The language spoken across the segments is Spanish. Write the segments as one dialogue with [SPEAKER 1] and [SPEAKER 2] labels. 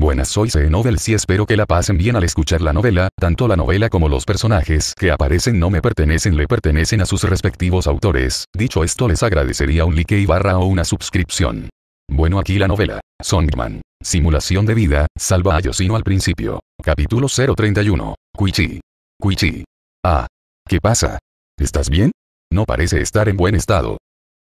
[SPEAKER 1] Buenas soy C. y espero que la pasen bien al escuchar la novela, tanto la novela como los personajes que aparecen no me pertenecen le pertenecen a sus respectivos autores, dicho esto les agradecería un like y barra o una suscripción. Bueno aquí la novela, Songman, Simulación de vida, salva a Yosino al principio. Capítulo 031, Kuichi. Kuichi. Ah. ¿Qué pasa? ¿Estás bien? No parece estar en buen estado.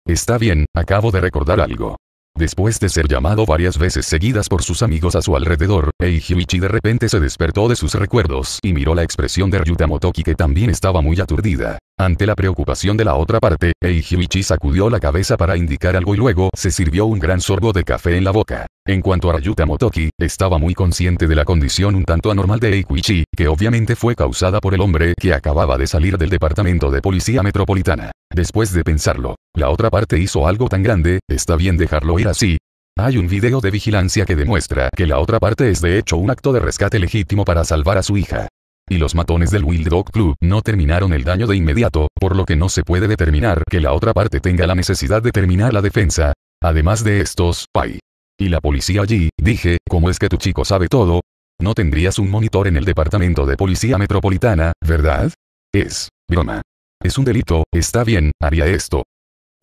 [SPEAKER 1] Está bien, acabo de recordar algo. Después de ser llamado varias veces seguidas por sus amigos a su alrededor, Eijiuichi de repente se despertó de sus recuerdos y miró la expresión de Ryuta Motoki que también estaba muy aturdida. Ante la preocupación de la otra parte, Eijiichi sacudió la cabeza para indicar algo y luego se sirvió un gran sorbo de café en la boca. En cuanto a Ryuta Motoki, estaba muy consciente de la condición un tanto anormal de Eikuichi, que obviamente fue causada por el hombre que acababa de salir del departamento de policía metropolitana. Después de pensarlo, la otra parte hizo algo tan grande, está bien dejarlo ir así, hay un video de vigilancia que demuestra que la otra parte es de hecho un acto de rescate legítimo para salvar a su hija y los matones del Wild Dog Club no terminaron el daño de inmediato, por lo que no se puede determinar que la otra parte tenga la necesidad de terminar la defensa. Además de estos, pai. Y la policía allí, dije, ¿cómo es que tu chico sabe todo? No tendrías un monitor en el departamento de policía metropolitana, ¿verdad? Es broma. Es un delito, está bien, haría esto.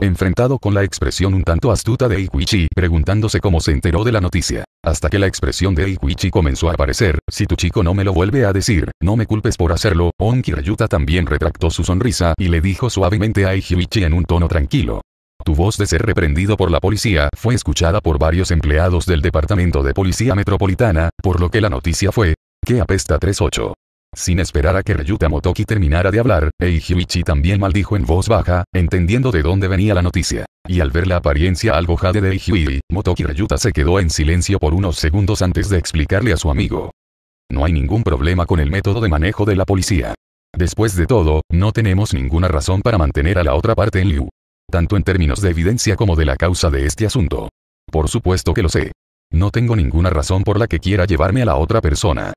[SPEAKER 1] Enfrentado con la expresión un tanto astuta de Eikuichi, preguntándose cómo se enteró de la noticia. Hasta que la expresión de Eikuichi comenzó a aparecer, si tu chico no me lo vuelve a decir, no me culpes por hacerlo, Onki Ryuta también retractó su sonrisa y le dijo suavemente a Eikuichi en un tono tranquilo. Tu voz de ser reprendido por la policía fue escuchada por varios empleados del Departamento de Policía Metropolitana, por lo que la noticia fue, que apesta 38. Sin esperar a que Ryuta Motoki terminara de hablar, Eijuichi también maldijo en voz baja, entendiendo de dónde venía la noticia. Y al ver la apariencia algo jade de Eijuichi, Motoki Ryuta se quedó en silencio por unos segundos antes de explicarle a su amigo. No hay ningún problema con el método de manejo de la policía. Después de todo, no tenemos ninguna razón para mantener a la otra parte en Liu. Tanto en términos de evidencia como de la causa de este asunto. Por supuesto que lo sé. No tengo ninguna razón por la que quiera llevarme a la otra persona.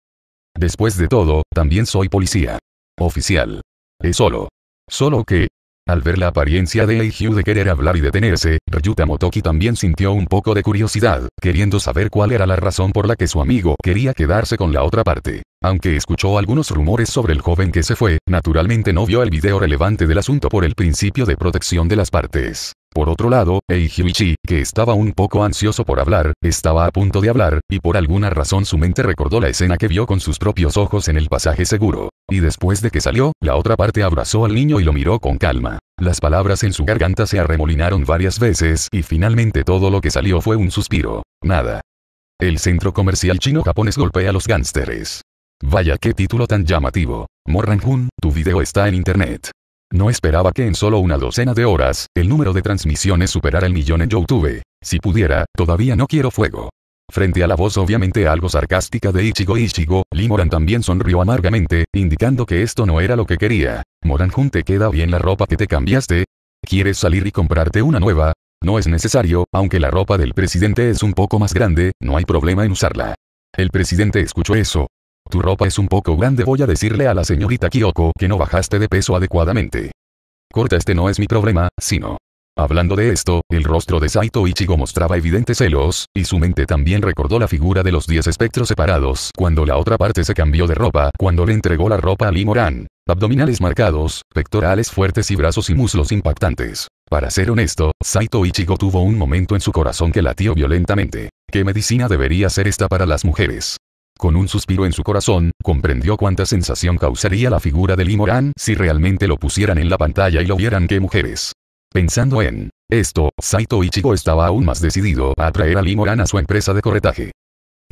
[SPEAKER 1] Después de todo, también soy policía. Oficial. Es solo. Solo que... Al ver la apariencia de Eihyu de querer hablar y detenerse, Ryuta Motoki también sintió un poco de curiosidad, queriendo saber cuál era la razón por la que su amigo quería quedarse con la otra parte. Aunque escuchó algunos rumores sobre el joven que se fue, naturalmente no vio el video relevante del asunto por el principio de protección de las partes. Por otro lado, Eijiichi, que estaba un poco ansioso por hablar, estaba a punto de hablar, y por alguna razón su mente recordó la escena que vio con sus propios ojos en el pasaje seguro. Y después de que salió, la otra parte abrazó al niño y lo miró con calma. Las palabras en su garganta se arremolinaron varias veces, y finalmente todo lo que salió fue un suspiro. Nada. El centro comercial chino-japonés golpea a los gánsteres. Vaya qué título tan llamativo. Morranjun, tu video está en internet. No esperaba que en solo una docena de horas, el número de transmisiones superara el millón en YouTube. Si pudiera, todavía no quiero fuego. Frente a la voz obviamente algo sarcástica de Ichigo Ichigo, Lee también sonrió amargamente, indicando que esto no era lo que quería. Moran Jun te queda bien la ropa que te cambiaste. ¿Quieres salir y comprarte una nueva? No es necesario, aunque la ropa del presidente es un poco más grande, no hay problema en usarla. El presidente escuchó eso, tu ropa es un poco grande voy a decirle a la señorita Kyoko que no bajaste de peso adecuadamente. Corta este no es mi problema, sino... Hablando de esto, el rostro de Saito Ichigo mostraba evidentes celos, y su mente también recordó la figura de los 10 espectros separados cuando la otra parte se cambió de ropa cuando le entregó la ropa a Limoran. Abdominales marcados, pectorales fuertes y brazos y muslos impactantes. Para ser honesto, Saito Ichigo tuvo un momento en su corazón que latió violentamente. ¿Qué medicina debería ser esta para las mujeres? Con un suspiro en su corazón, comprendió cuánta sensación causaría la figura de Limoran si realmente lo pusieran en la pantalla y lo vieran que mujeres. Pensando en esto, Saito Ichigo estaba aún más decidido a atraer a Limoran a su empresa de corretaje.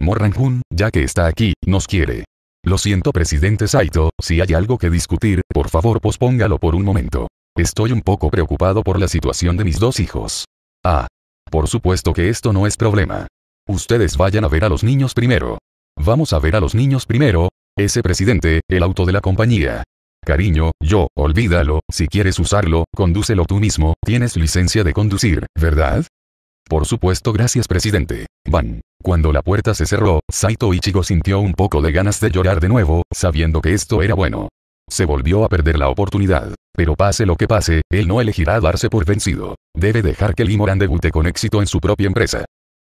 [SPEAKER 1] Morranjun, ya que está aquí, nos quiere. Lo siento presidente Saito, si hay algo que discutir, por favor pospóngalo por un momento. Estoy un poco preocupado por la situación de mis dos hijos. Ah. Por supuesto que esto no es problema. Ustedes vayan a ver a los niños primero. Vamos a ver a los niños primero, ese presidente, el auto de la compañía. Cariño, yo, olvídalo, si quieres usarlo, condúcelo tú mismo, tienes licencia de conducir, ¿verdad? Por supuesto, gracias presidente. Van. Cuando la puerta se cerró, Saito Ichigo sintió un poco de ganas de llorar de nuevo, sabiendo que esto era bueno. Se volvió a perder la oportunidad. Pero pase lo que pase, él no elegirá darse por vencido. Debe dejar que Limoran debute con éxito en su propia empresa.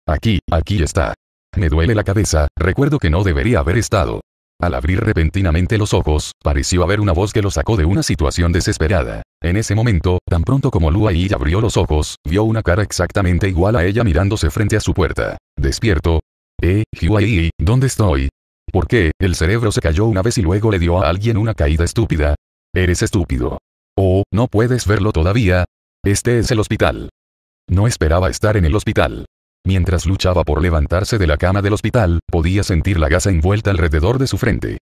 [SPEAKER 1] Aquí, aquí está. Me duele la cabeza, recuerdo que no debería haber estado. Al abrir repentinamente los ojos, pareció haber una voz que lo sacó de una situación desesperada. En ese momento, tan pronto como Lua y abrió los ojos, vio una cara exactamente igual a ella mirándose frente a su puerta. Despierto. Eh, Yi, ¿dónde estoy? ¿Por qué? El cerebro se cayó una vez y luego le dio a alguien una caída estúpida. Eres estúpido. Oh, ¿no puedes verlo todavía? Este es el hospital. No esperaba estar en el hospital. Mientras luchaba por levantarse de la cama del hospital, podía sentir la gasa envuelta alrededor de su frente.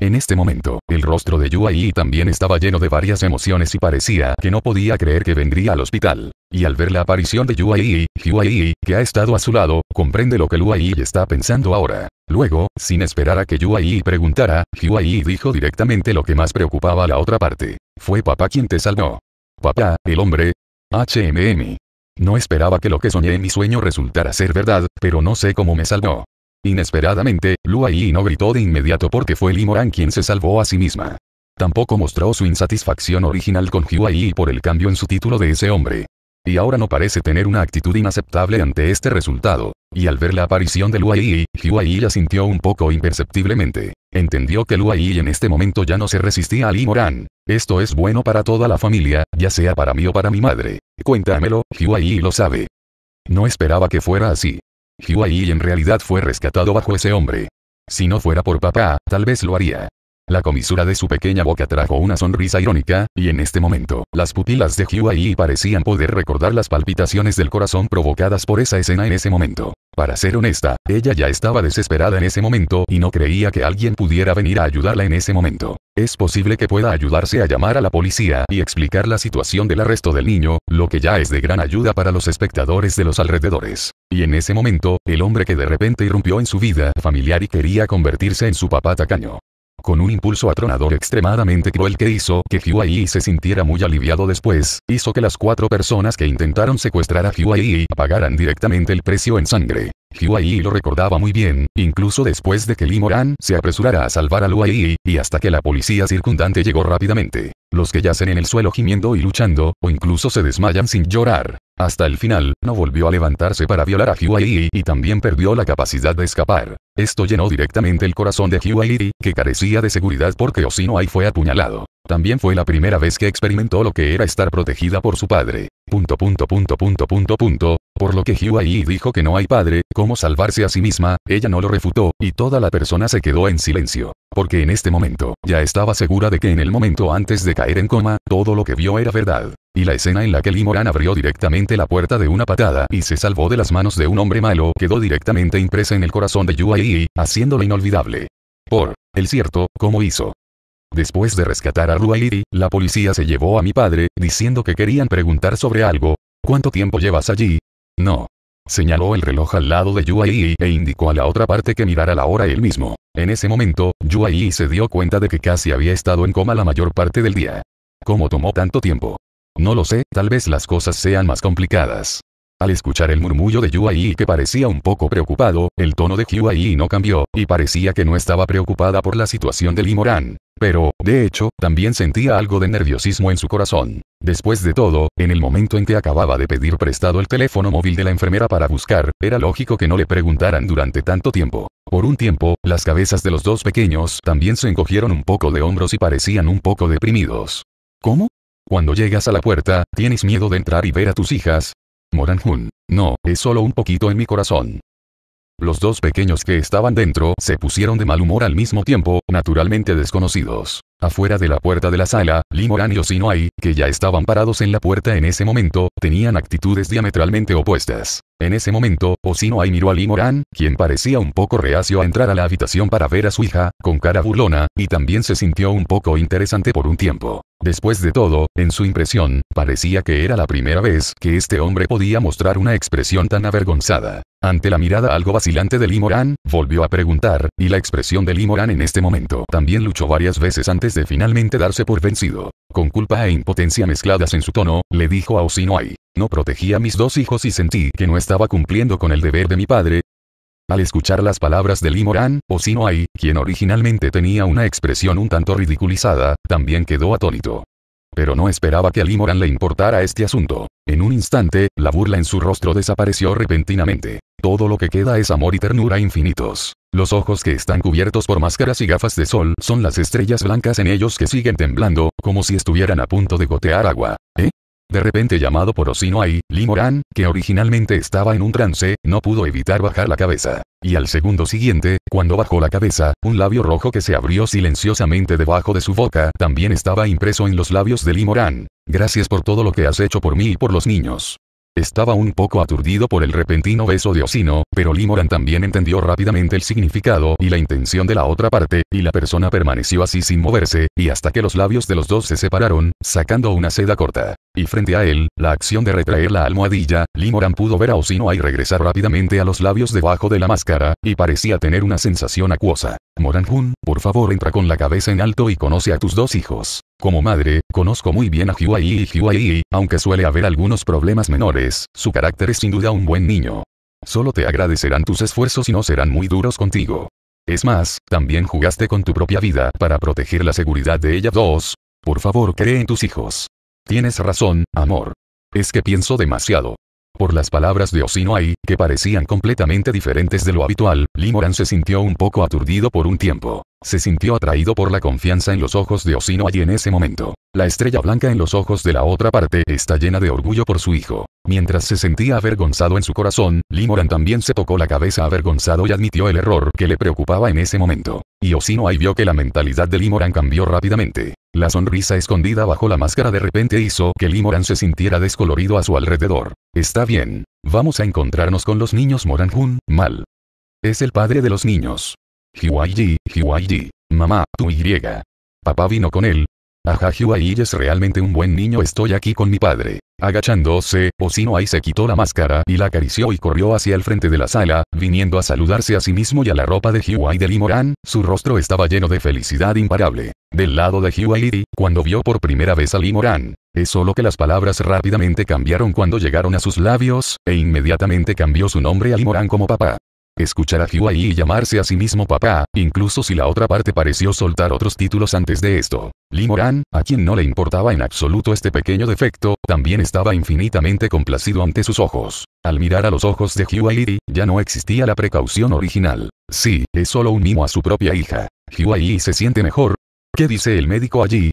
[SPEAKER 1] En este momento, el rostro de Yuai también estaba lleno de varias emociones y parecía que no podía creer que vendría al hospital. Y al ver la aparición de Yuai, Yuai, que ha estado a su lado, comprende lo que Yuai está pensando ahora. Luego, sin esperar a que Yuai preguntara, Yuai dijo directamente lo que más preocupaba a la otra parte. Fue papá quien te salvó. Papá, el hombre. HMM. No esperaba que lo que soñé en mi sueño resultara ser verdad, pero no sé cómo me salvó. Inesperadamente, Luai no gritó de inmediato porque fue Limoran quien se salvó a sí misma. Tampoco mostró su insatisfacción original con Yi por el cambio en su título de ese hombre. Y ahora no parece tener una actitud inaceptable ante este resultado. Y al ver la aparición de Luai, Huai la sintió un poco imperceptiblemente. Entendió que Lua Yi en este momento ya no se resistía a Li Moran. Esto es bueno para toda la familia, ya sea para mí o para mi madre. Cuéntamelo, Hua lo sabe. No esperaba que fuera así. Huayi en realidad fue rescatado bajo ese hombre. Si no fuera por papá, tal vez lo haría. La comisura de su pequeña boca trajo una sonrisa irónica, y en este momento, las pupilas de Huey parecían poder recordar las palpitaciones del corazón provocadas por esa escena en ese momento. Para ser honesta, ella ya estaba desesperada en ese momento y no creía que alguien pudiera venir a ayudarla en ese momento. Es posible que pueda ayudarse a llamar a la policía y explicar la situación del arresto del niño, lo que ya es de gran ayuda para los espectadores de los alrededores. Y en ese momento, el hombre que de repente irrumpió en su vida familiar y quería convertirse en su papá tacaño, con un impulso atronador extremadamente cruel que hizo que Yi se sintiera muy aliviado después, hizo que las cuatro personas que intentaron secuestrar a Yi pagaran directamente el precio en sangre. Huayi lo recordaba muy bien, incluso después de que Li Moran se apresurara a salvar a Huayi, y hasta que la policía circundante llegó rápidamente. Los que yacen en el suelo gimiendo y luchando, o incluso se desmayan sin llorar, hasta el final, no volvió a levantarse para violar a Huayi y también perdió la capacidad de escapar. Esto llenó directamente el corazón de Huayi, que carecía de seguridad porque ahí fue apuñalado. También fue la primera vez que experimentó lo que era estar protegida por su padre. Punto punto punto punto punto punto por lo que Huayi dijo que no hay padre, cómo salvarse a sí misma, ella no lo refutó, y toda la persona se quedó en silencio. Porque en este momento, ya estaba segura de que en el momento antes de caer en coma, todo lo que vio era verdad. Y la escena en la que Limoran abrió directamente la puerta de una patada y se salvó de las manos de un hombre malo quedó directamente impresa en el corazón de Yui, haciéndolo inolvidable. Por el cierto, ¿cómo hizo? Después de rescatar a Ruayi, la policía se llevó a mi padre, diciendo que querían preguntar sobre algo. ¿Cuánto tiempo llevas allí? No. Señaló el reloj al lado de Yuai e indicó a la otra parte que mirara la hora él mismo. En ese momento, Yuai se dio cuenta de que casi había estado en coma la mayor parte del día. ¿Cómo tomó tanto tiempo? No lo sé, tal vez las cosas sean más complicadas. Al escuchar el murmullo de Yui que parecía un poco preocupado, el tono de Yui no cambió, y parecía que no estaba preocupada por la situación de Limoran. Pero, de hecho, también sentía algo de nerviosismo en su corazón. Después de todo, en el momento en que acababa de pedir prestado el teléfono móvil de la enfermera para buscar, era lógico que no le preguntaran durante tanto tiempo. Por un tiempo, las cabezas de los dos pequeños también se encogieron un poco de hombros y parecían un poco deprimidos. ¿Cómo? Cuando llegas a la puerta, tienes miedo de entrar y ver a tus hijas, moran No, es solo un poquito en mi corazón. Los dos pequeños que estaban dentro se pusieron de mal humor al mismo tiempo, naturalmente desconocidos. Afuera de la puerta de la sala, Moran y Osinoai, que ya estaban parados en la puerta en ese momento, tenían actitudes diametralmente opuestas. En ese momento, Osinoai miró a Limoran, quien parecía un poco reacio a entrar a la habitación para ver a su hija, con cara burlona, y también se sintió un poco interesante por un tiempo. Después de todo, en su impresión, parecía que era la primera vez que este hombre podía mostrar una expresión tan avergonzada. Ante la mirada algo vacilante de Limoran, volvió a preguntar, y la expresión de Limoran en este momento también luchó varias veces antes de finalmente darse por vencido. Con culpa e impotencia mezcladas en su tono, le dijo a Osinoai. No protegía a mis dos hijos y sentí que no estaba cumpliendo con el deber de mi padre. Al escuchar las palabras de Limorán, hay, quien originalmente tenía una expresión un tanto ridiculizada, también quedó atónito. Pero no esperaba que a Limoran le importara este asunto. En un instante, la burla en su rostro desapareció repentinamente. Todo lo que queda es amor y ternura infinitos. Los ojos que están cubiertos por máscaras y gafas de sol son las estrellas blancas en ellos que siguen temblando, como si estuvieran a punto de gotear agua. ¿Eh? De repente llamado por Osino ahí, Limoran, que originalmente estaba en un trance, no pudo evitar bajar la cabeza. Y al segundo siguiente, cuando bajó la cabeza, un labio rojo que se abrió silenciosamente debajo de su boca también estaba impreso en los labios de Limoran. Gracias por todo lo que has hecho por mí y por los niños. Estaba un poco aturdido por el repentino beso de Osino, pero Limoran también entendió rápidamente el significado y la intención de la otra parte, y la persona permaneció así sin moverse, y hasta que los labios de los dos se separaron, sacando una seda corta. Y frente a él, la acción de retraer la almohadilla, Limoran pudo ver a Osinoa y regresar rápidamente a los labios debajo de la máscara, y parecía tener una sensación acuosa. Moranjun, por favor entra con la cabeza en alto y conoce a tus dos hijos. Como madre, conozco muy bien a Hyuai y Hyuai, aunque suele haber algunos problemas menores, su carácter es sin duda un buen niño. Solo te agradecerán tus esfuerzos y no serán muy duros contigo. Es más, también jugaste con tu propia vida para proteger la seguridad de ella. Dos, Por favor cree en tus hijos. Tienes razón, amor. Es que pienso demasiado. Por las palabras de ahí, que parecían completamente diferentes de lo habitual, Limoran se sintió un poco aturdido por un tiempo. Se sintió atraído por la confianza en los ojos de Osino allí en ese momento. La estrella blanca en los ojos de la otra parte está llena de orgullo por su hijo. Mientras se sentía avergonzado en su corazón, Limoran también se tocó la cabeza avergonzado y admitió el error que le preocupaba en ese momento. Y Osino ahí vio que la mentalidad de Limoran cambió rápidamente. La sonrisa escondida bajo la máscara de repente hizo que Limoran se sintiera descolorido a su alrededor. Está bien. Vamos a encontrarnos con los niños Moranjun, mal. Es el padre de los niños. Hiwaiji, Hiwaiji, mamá, tu Y. Papá vino con él. Ajá, Hiwaiji es realmente un buen niño, estoy aquí con mi padre. Agachándose, ahí se quitó la máscara y la acarició y corrió hacia el frente de la sala, viniendo a saludarse a sí mismo y a la ropa de Hiwai de Limoran, su rostro estaba lleno de felicidad imparable. Del lado de Hiwai, cuando vio por primera vez a Limorán, es solo que las palabras rápidamente cambiaron cuando llegaron a sus labios, e inmediatamente cambió su nombre a Limoran como papá. Escuchar a Huey y llamarse a sí mismo papá, incluso si la otra parte pareció soltar otros títulos antes de esto. Limoran, a quien no le importaba en absoluto este pequeño defecto, también estaba infinitamente complacido ante sus ojos. Al mirar a los ojos de Huey, ya no existía la precaución original. Sí, es solo un mimo a su propia hija. Huey se siente mejor. ¿Qué dice el médico allí?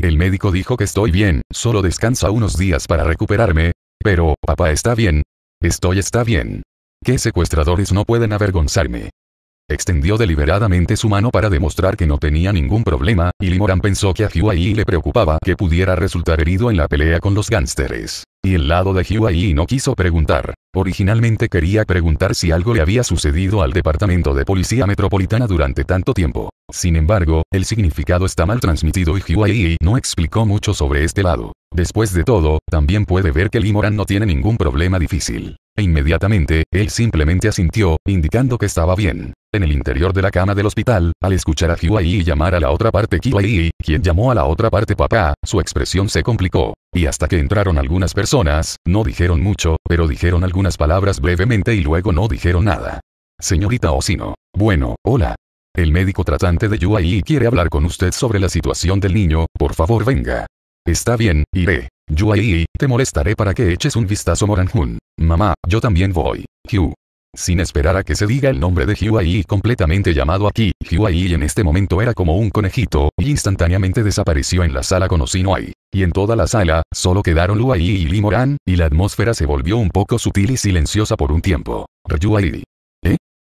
[SPEAKER 1] El médico dijo que estoy bien, solo descansa unos días para recuperarme. Pero, papá está bien. Estoy está bien. ¿Qué secuestradores no pueden avergonzarme? Extendió deliberadamente su mano para demostrar que no tenía ningún problema, y Limoran pensó que a Huey le preocupaba que pudiera resultar herido en la pelea con los gánsteres. Y el lado de Huey no quiso preguntar. Originalmente quería preguntar si algo le había sucedido al Departamento de Policía Metropolitana durante tanto tiempo. Sin embargo, el significado está mal transmitido y Huayi no explicó mucho sobre este lado. Después de todo, también puede ver que Limoran no tiene ningún problema difícil. E inmediatamente, él simplemente asintió, indicando que estaba bien. En el interior de la cama del hospital, al escuchar a Kiwai llamar a la otra parte Kiwai, quien llamó a la otra parte papá, su expresión se complicó. Y hasta que entraron algunas personas, no dijeron mucho, pero dijeron algunas palabras brevemente y luego no dijeron nada. Señorita Osino. Bueno, hola. El médico tratante de Yuai quiere hablar con usted sobre la situación del niño, por favor venga. Está bien, iré. Yuai, te molestaré para que eches un vistazo Moranjun. Mamá, yo también voy. Hugh. Sin esperar a que se diga el nombre de Huayi completamente llamado aquí, Huayi en este momento era como un conejito, y instantáneamente desapareció en la sala con Osinoai. Y en toda la sala, solo quedaron Luai y Limoran, y la atmósfera se volvió un poco sutil y silenciosa por un tiempo. Ryuai.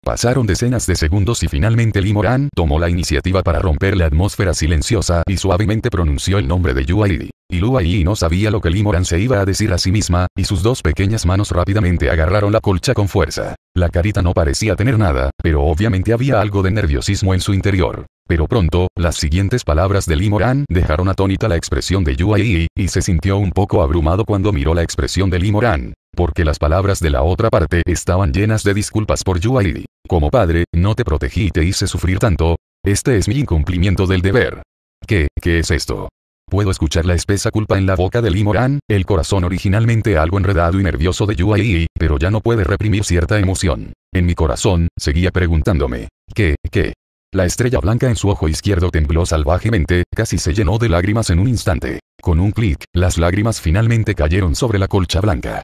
[SPEAKER 1] Pasaron decenas de segundos y finalmente Limoran tomó la iniciativa para romper la atmósfera silenciosa y suavemente pronunció el nombre de Yuaili. Y I no sabía lo que Limoran se iba a decir a sí misma, y sus dos pequeñas manos rápidamente agarraron la colcha con fuerza. La carita no parecía tener nada, pero obviamente había algo de nerviosismo en su interior. Pero pronto, las siguientes palabras de Limoran dejaron atónita la expresión de Yui, y se sintió un poco abrumado cuando miró la expresión de Limoran, porque las palabras de la otra parte estaban llenas de disculpas por Yui. Como padre, no te protegí y te hice sufrir tanto. Este es mi incumplimiento del deber. ¿Qué, qué es esto? Puedo escuchar la espesa culpa en la boca de Limoran, el corazón originalmente algo enredado y nervioso de Yui, pero ya no puede reprimir cierta emoción. En mi corazón, seguía preguntándome, ¿qué, qué? La estrella blanca en su ojo izquierdo tembló salvajemente, casi se llenó de lágrimas en un instante. Con un clic, las lágrimas finalmente cayeron sobre la colcha blanca.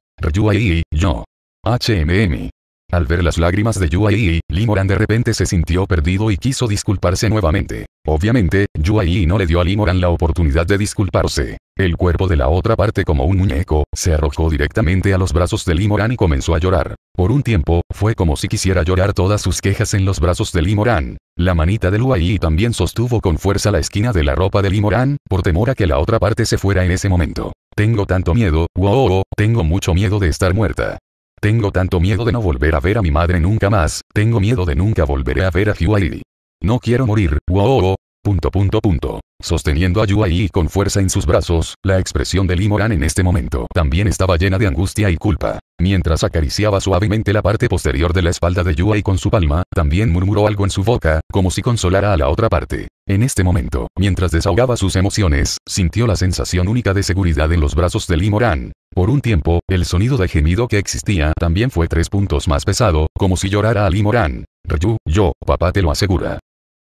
[SPEAKER 1] ahí yo. HMM. Al ver las lágrimas de Yui, Limoran de repente se sintió perdido y quiso disculparse nuevamente. Obviamente, Yui no le dio a Limoran la oportunidad de disculparse. El cuerpo de la otra parte como un muñeco, se arrojó directamente a los brazos de Limoran y comenzó a llorar. Por un tiempo, fue como si quisiera llorar todas sus quejas en los brazos de Limoran. La manita de Luai también sostuvo con fuerza la esquina de la ropa de Limoran, por temor a que la otra parte se fuera en ese momento. Tengo tanto miedo, wow, tengo mucho miedo de estar muerta. Tengo tanto miedo de no volver a ver a mi madre nunca más, tengo miedo de nunca volveré a ver a Huairi. No quiero morir, wow. Punto punto punto sosteniendo a Yuai con fuerza en sus brazos, la expresión de Limoran en este momento también estaba llena de angustia y culpa. Mientras acariciaba suavemente la parte posterior de la espalda de Yuai con su palma, también murmuró algo en su boca, como si consolara a la otra parte. En este momento, mientras desahogaba sus emociones, sintió la sensación única de seguridad en los brazos de Limoran. Por un tiempo, el sonido de gemido que existía también fue tres puntos más pesado, como si llorara a Limoran. Ryu, yo, papá te lo asegura.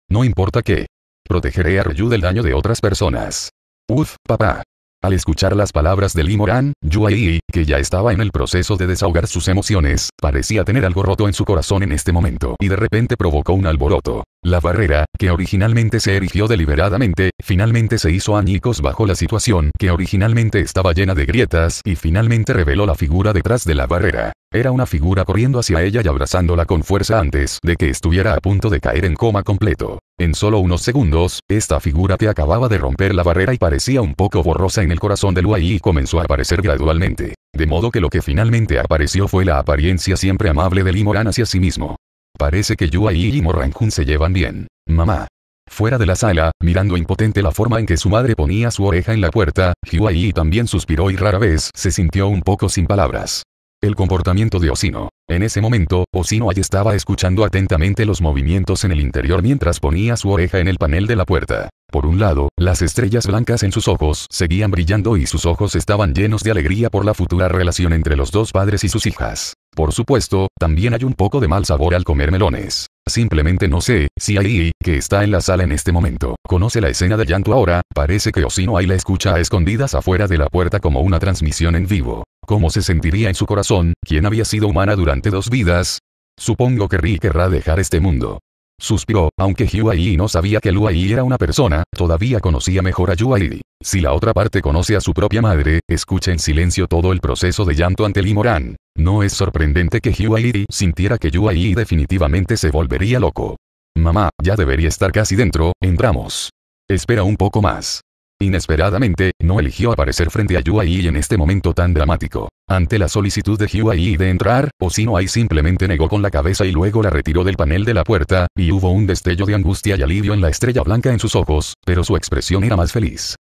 [SPEAKER 1] No importa qué, Protegeré a Ryu del daño de otras personas. Uf, papá. Al escuchar las palabras de Limoran, Yuai, que ya estaba en el proceso de desahogar sus emociones, parecía tener algo roto en su corazón en este momento y de repente provocó un alboroto. La barrera, que originalmente se erigió deliberadamente, finalmente se hizo añicos bajo la situación que originalmente estaba llena de grietas y finalmente reveló la figura detrás de la barrera. Era una figura corriendo hacia ella y abrazándola con fuerza antes de que estuviera a punto de caer en coma completo. En solo unos segundos, esta figura que acababa de romper la barrera y parecía un poco borrosa en el corazón de Luai comenzó a aparecer gradualmente. De modo que lo que finalmente apareció fue la apariencia siempre amable de Limoran hacia sí mismo. Parece que Yui y Jun se llevan bien. Mamá. Fuera de la sala, mirando impotente la forma en que su madre ponía su oreja en la puerta, Yuayi también suspiró y rara vez se sintió un poco sin palabras. El comportamiento de Osino. En ese momento, Osino allí estaba escuchando atentamente los movimientos en el interior mientras ponía su oreja en el panel de la puerta. Por un lado, las estrellas blancas en sus ojos seguían brillando y sus ojos estaban llenos de alegría por la futura relación entre los dos padres y sus hijas. Por supuesto, también hay un poco de mal sabor al comer melones. Simplemente no sé, si Ai, que está en la sala en este momento, conoce la escena de llanto ahora, parece que Osino Ai la escucha a escondidas afuera de la puerta como una transmisión en vivo. ¿Cómo se sentiría en su corazón, quien había sido humana durante dos vidas? Supongo que Ri querrá dejar este mundo. Suspiró, aunque Huayi no sabía que Luai era una persona, todavía conocía mejor a Yuai. Si la otra parte conoce a su propia madre, escucha en silencio todo el proceso de llanto ante Limoran. No es sorprendente que Huayi sintiera que Yuai definitivamente se volvería loco. Mamá, ya debería estar casi dentro, entramos. Espera un poco más. Inesperadamente, no eligió aparecer frente a Yui en este momento tan dramático. Ante la solicitud de Yui de entrar, hay simplemente negó con la cabeza y luego la retiró del panel de la puerta, y hubo un destello de angustia y alivio en la estrella blanca en sus ojos, pero su expresión era más feliz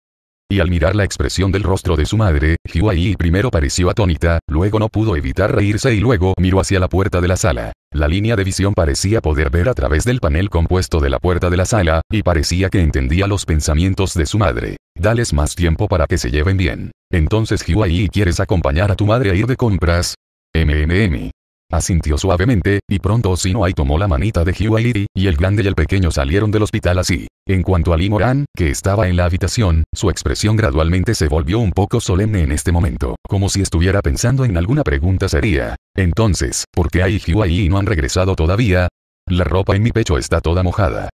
[SPEAKER 1] y al mirar la expresión del rostro de su madre, Huayi primero pareció atónita, luego no pudo evitar reírse y luego miró hacia la puerta de la sala. La línea de visión parecía poder ver a través del panel compuesto de la puerta de la sala, y parecía que entendía los pensamientos de su madre. Dales más tiempo para que se lleven bien. Entonces Huayi, ¿quieres acompañar a tu madre a ir de compras? MMM. Asintió suavemente, y pronto hay tomó la manita de Hyuairi, y el grande y el pequeño salieron del hospital así. En cuanto a Limoran, que estaba en la habitación, su expresión gradualmente se volvió un poco solemne en este momento, como si estuviera pensando en alguna pregunta seria. Entonces, ¿por qué hay Hyuairi no han regresado todavía? La ropa en mi pecho está toda mojada.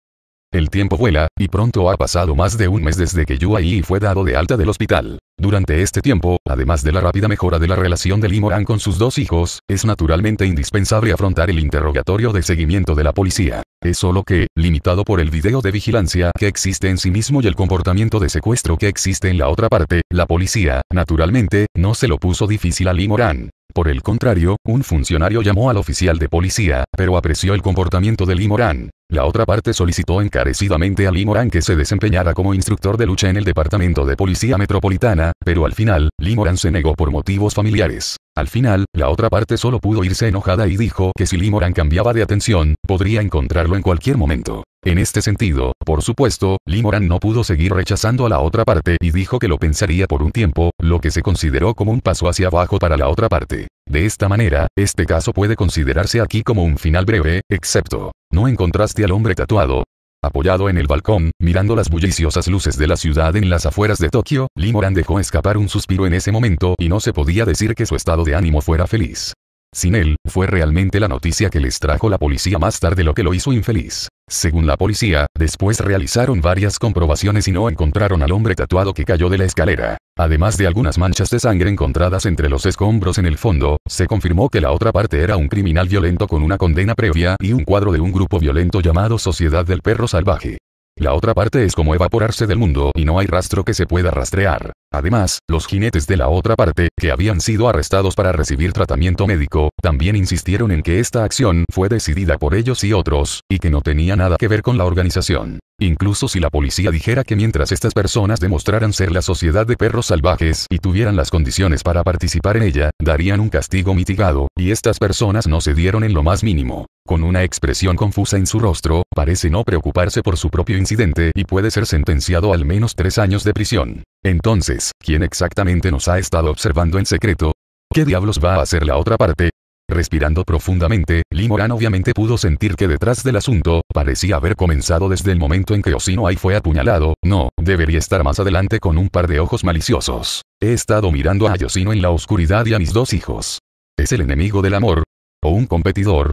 [SPEAKER 1] El tiempo vuela, y pronto ha pasado más de un mes desde que Yuai fue dado de alta del hospital. Durante este tiempo, además de la rápida mejora de la relación de Limoran con sus dos hijos, es naturalmente indispensable afrontar el interrogatorio de seguimiento de la policía. Es solo que, limitado por el video de vigilancia que existe en sí mismo y el comportamiento de secuestro que existe en la otra parte, la policía, naturalmente, no se lo puso difícil a Limoran. Por el contrario, un funcionario llamó al oficial de policía, pero apreció el comportamiento de Limoran. La otra parte solicitó encarecidamente a Limoran que se desempeñara como instructor de lucha en el Departamento de Policía Metropolitana, pero al final, Limoran se negó por motivos familiares. Al final, la otra parte solo pudo irse enojada y dijo que si Limoran cambiaba de atención, podría encontrarlo en cualquier momento. En este sentido, por supuesto, Limoran no pudo seguir rechazando a la otra parte y dijo que lo pensaría por un tiempo, lo que se consideró como un paso hacia abajo para la otra parte. De esta manera, este caso puede considerarse aquí como un final breve, excepto, no encontraste al hombre tatuado, Apoyado en el balcón, mirando las bulliciosas luces de la ciudad en las afueras de Tokio, Limoran dejó escapar un suspiro en ese momento y no se podía decir que su estado de ánimo fuera feliz. Sin él, fue realmente la noticia que les trajo la policía más tarde lo que lo hizo infeliz. Según la policía, después realizaron varias comprobaciones y no encontraron al hombre tatuado que cayó de la escalera. Además de algunas manchas de sangre encontradas entre los escombros en el fondo, se confirmó que la otra parte era un criminal violento con una condena previa y un cuadro de un grupo violento llamado Sociedad del Perro Salvaje. La otra parte es como evaporarse del mundo y no hay rastro que se pueda rastrear. Además, los jinetes de la otra parte, que habían sido arrestados para recibir tratamiento médico, también insistieron en que esta acción fue decidida por ellos y otros, y que no tenía nada que ver con la organización. Incluso si la policía dijera que mientras estas personas demostraran ser la sociedad de perros salvajes y tuvieran las condiciones para participar en ella, darían un castigo mitigado, y estas personas no cedieron en lo más mínimo. Con una expresión confusa en su rostro, parece no preocuparse por su propio incidente y puede ser sentenciado al menos tres años de prisión. Entonces, ¿quién exactamente nos ha estado observando en secreto? ¿Qué diablos va a hacer la otra parte? Respirando profundamente, Limoran obviamente pudo sentir que detrás del asunto, parecía haber comenzado desde el momento en que Osinoai fue apuñalado, no, debería estar más adelante con un par de ojos maliciosos. He estado mirando a Yosino en la oscuridad y a mis dos hijos. ¿Es el enemigo del amor? ¿O un competidor?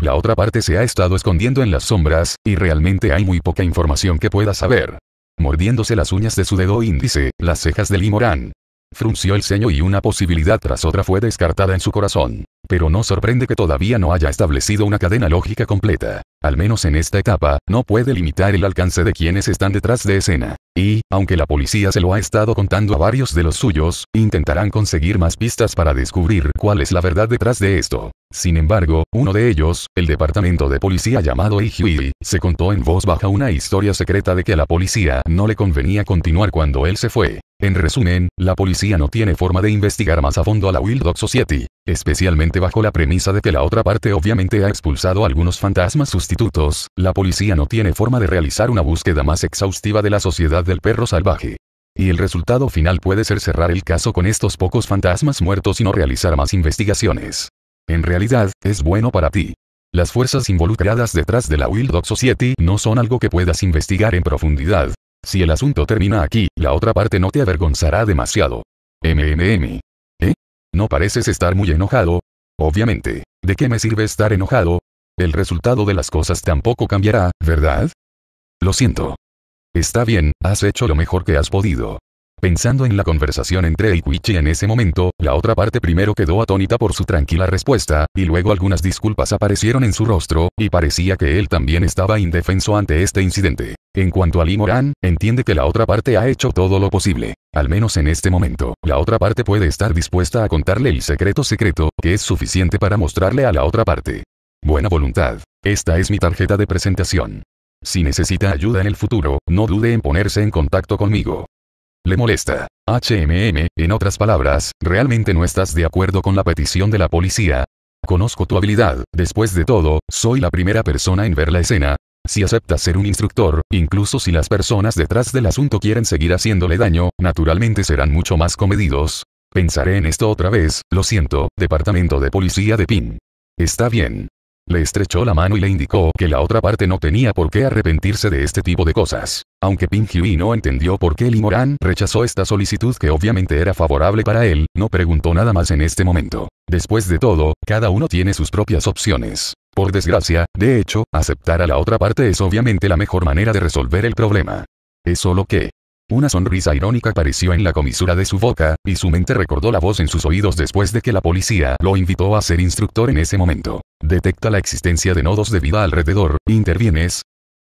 [SPEAKER 1] La otra parte se ha estado escondiendo en las sombras, y realmente hay muy poca información que pueda saber mordiéndose las uñas de su dedo índice, las cejas de Limorán. Frunció el ceño y una posibilidad tras otra fue descartada en su corazón. Pero no sorprende que todavía no haya establecido una cadena lógica completa. Al menos en esta etapa, no puede limitar el alcance de quienes están detrás de escena. Y, aunque la policía se lo ha estado contando a varios de los suyos, intentarán conseguir más pistas para descubrir cuál es la verdad detrás de esto. Sin embargo, uno de ellos, el departamento de policía llamado Ihui, se contó en voz baja una historia secreta de que a la policía no le convenía continuar cuando él se fue. En resumen, la policía no tiene forma de investigar más a fondo a la Wild Dog Society, especialmente bajo la premisa de que la otra parte obviamente ha expulsado algunos fantasmas sustitutos, la policía no tiene forma de realizar una búsqueda más exhaustiva de la sociedad del perro salvaje. Y el resultado final puede ser cerrar el caso con estos pocos fantasmas muertos y no realizar más investigaciones. En realidad, es bueno para ti. Las fuerzas involucradas detrás de la Wild Dog Society no son algo que puedas investigar en profundidad, si el asunto termina aquí, la otra parte no te avergonzará demasiado. MMM. ¿Eh? ¿No pareces estar muy enojado? Obviamente. ¿De qué me sirve estar enojado? El resultado de las cosas tampoco cambiará, ¿verdad? Lo siento. Está bien, has hecho lo mejor que has podido. Pensando en la conversación entre Eikuichi en ese momento, la otra parte primero quedó atónita por su tranquila respuesta, y luego algunas disculpas aparecieron en su rostro, y parecía que él también estaba indefenso ante este incidente. En cuanto a Limoran, entiende que la otra parte ha hecho todo lo posible. Al menos en este momento, la otra parte puede estar dispuesta a contarle el secreto secreto, que es suficiente para mostrarle a la otra parte. Buena voluntad. Esta es mi tarjeta de presentación. Si necesita ayuda en el futuro, no dude en ponerse en contacto conmigo. Le molesta. HMM, en otras palabras, ¿realmente no estás de acuerdo con la petición de la policía? Conozco tu habilidad, después de todo, soy la primera persona en ver la escena, si aceptas ser un instructor, incluso si las personas detrás del asunto quieren seguir haciéndole daño, naturalmente serán mucho más comedidos. Pensaré en esto otra vez, lo siento, departamento de policía de PIN. Está bien. Le estrechó la mano y le indicó que la otra parte no tenía por qué arrepentirse de este tipo de cosas. Aunque Pin Hui no entendió por qué Limoran rechazó esta solicitud que obviamente era favorable para él, no preguntó nada más en este momento. Después de todo, cada uno tiene sus propias opciones. Por desgracia, de hecho, aceptar a la otra parte es obviamente la mejor manera de resolver el problema. Es solo que... Una sonrisa irónica apareció en la comisura de su boca, y su mente recordó la voz en sus oídos después de que la policía lo invitó a ser instructor en ese momento. Detecta la existencia de nodos de vida alrededor, intervienes.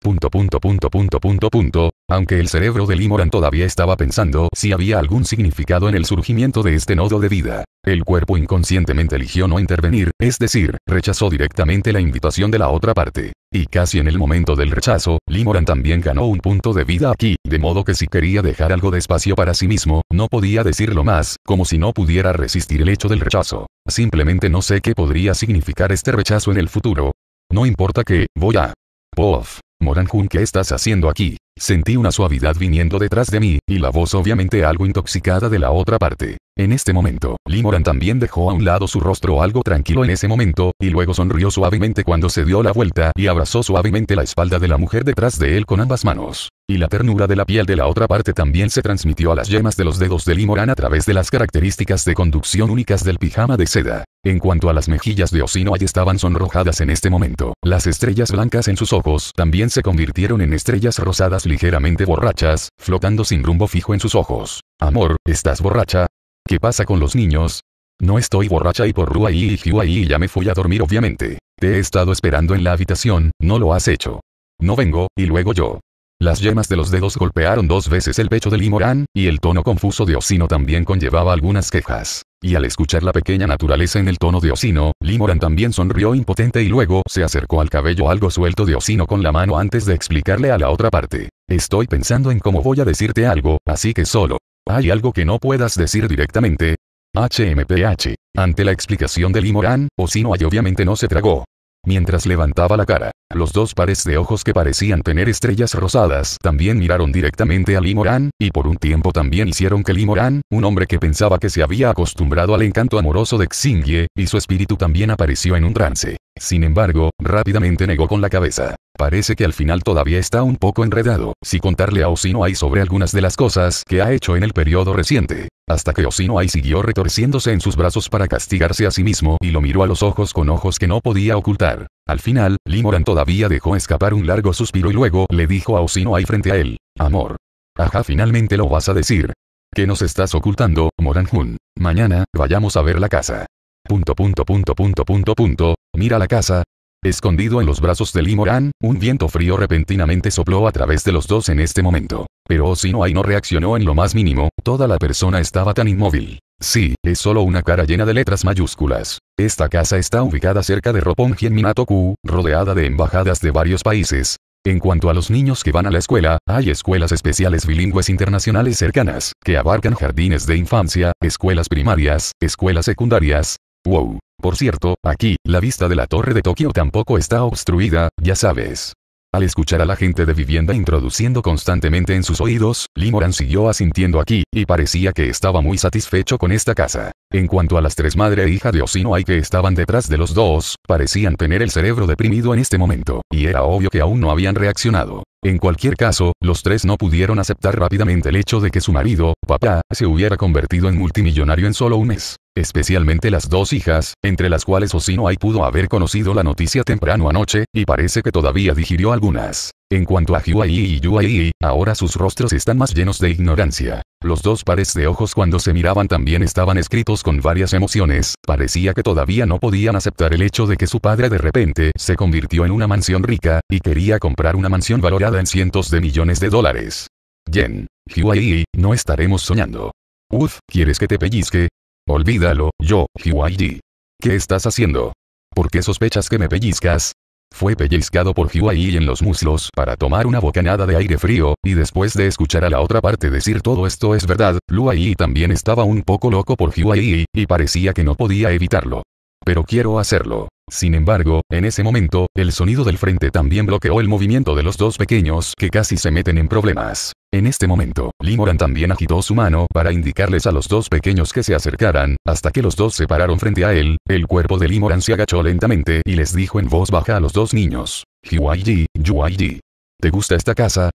[SPEAKER 1] Punto punto punto punto punto punto aunque el cerebro de Limoran todavía estaba pensando si había algún significado en el surgimiento de este nodo de vida, el cuerpo inconscientemente eligió no intervenir, es decir, rechazó directamente la invitación de la otra parte. Y casi en el momento del rechazo, Limoran también ganó un punto de vida aquí, de modo que si quería dejar algo de espacio para sí mismo, no podía decirlo más, como si no pudiera resistir el hecho del rechazo. Simplemente no sé qué podría significar este rechazo en el futuro. No importa que, voy a... Pof. Moranjun, ¿qué estás haciendo aquí? Sentí una suavidad viniendo detrás de mí, y la voz obviamente algo intoxicada de la otra parte. En este momento, Limoran también dejó a un lado su rostro algo tranquilo en ese momento, y luego sonrió suavemente cuando se dio la vuelta y abrazó suavemente la espalda de la mujer detrás de él con ambas manos. Y la ternura de la piel de la otra parte también se transmitió a las yemas de los dedos de Limoran a través de las características de conducción únicas del pijama de seda. En cuanto a las mejillas de ahí estaban sonrojadas en este momento, las estrellas blancas en sus ojos también se convirtieron en estrellas rosadas ligeramente borrachas, flotando sin rumbo fijo en sus ojos. Amor, ¿estás borracha? ¿Qué pasa con los niños? No estoy borracha y por Rua y y ya me fui a dormir obviamente. Te he estado esperando en la habitación, no lo has hecho. No vengo, y luego yo. Las yemas de los dedos golpearon dos veces el pecho de Limoran, y el tono confuso de Osino también conllevaba algunas quejas. Y al escuchar la pequeña naturaleza en el tono de Osino, Limoran también sonrió impotente y luego se acercó al cabello algo suelto de Osino con la mano antes de explicarle a la otra parte. Estoy pensando en cómo voy a decirte algo, así que solo. ¿Hay algo que no puedas decir directamente? HMPH. Ante la explicación de Limorán, hay obviamente no se tragó. Mientras levantaba la cara, los dos pares de ojos que parecían tener estrellas rosadas también miraron directamente a Limoran, y por un tiempo también hicieron que Limoran, un hombre que pensaba que se había acostumbrado al encanto amoroso de Xingye, y su espíritu también apareció en un trance. Sin embargo, rápidamente negó con la cabeza. Parece que al final todavía está un poco enredado, si contarle a Osino sobre algunas de las cosas que ha hecho en el periodo reciente. Hasta que Osino siguió retorciéndose en sus brazos para castigarse a sí mismo y lo miró a los ojos con ojos que no podía ocultar. Al final, Limoran todavía dejó escapar un largo suspiro y luego le dijo a Osino frente a él, Amor. Ajá, finalmente lo vas a decir. ¿Qué nos estás ocultando, Moranjun? Mañana, vayamos a ver la casa. Punto punto punto punto punto punto, mira la casa. Escondido en los brazos de Limoran, un viento frío repentinamente sopló a través de los dos en este momento. Pero y no reaccionó en lo más mínimo, toda la persona estaba tan inmóvil. Sí, es solo una cara llena de letras mayúsculas. Esta casa está ubicada cerca de Roppongi en Minato-ku, rodeada de embajadas de varios países. En cuanto a los niños que van a la escuela, hay escuelas especiales bilingües internacionales cercanas, que abarcan jardines de infancia, escuelas primarias, escuelas secundarias, Wow. Por cierto, aquí, la vista de la torre de Tokio tampoco está obstruida, ya sabes. Al escuchar a la gente de vivienda introduciendo constantemente en sus oídos, Limoran siguió asintiendo aquí, y parecía que estaba muy satisfecho con esta casa. En cuanto a las tres madre e hija de hay que estaban detrás de los dos, parecían tener el cerebro deprimido en este momento, y era obvio que aún no habían reaccionado. En cualquier caso, los tres no pudieron aceptar rápidamente el hecho de que su marido, papá, se hubiera convertido en multimillonario en solo un mes. Especialmente las dos hijas, entre las cuales hay pudo haber conocido la noticia temprano anoche, y parece que todavía digirió algunas. En cuanto a Huayi y Yuayi, ahora sus rostros están más llenos de ignorancia. Los dos pares de ojos cuando se miraban también estaban escritos con varias emociones. Parecía que todavía no podían aceptar el hecho de que su padre de repente se convirtió en una mansión rica, y quería comprar una mansión valorada en cientos de millones de dólares. Jen, Huayi, no estaremos soñando. Uf, ¿quieres que te pellizque? Olvídalo, yo, Huayi. ¿Qué estás haciendo? ¿Por qué sospechas que me pellizcas? Fue pellizcado por Huayi en los muslos para tomar una bocanada de aire frío, y después de escuchar a la otra parte decir todo esto es verdad, Luai también estaba un poco loco por Huai, y parecía que no podía evitarlo. Pero quiero hacerlo. Sin embargo, en ese momento, el sonido del frente también bloqueó el movimiento de los dos pequeños que casi se meten en problemas. En este momento, Limoran también agitó su mano para indicarles a los dos pequeños que se acercaran, hasta que los dos se pararon frente a él, el cuerpo de Limoran se agachó lentamente y les dijo en voz baja a los dos niños. Hiwaiji, Yuaiji. ¿Te gusta esta casa?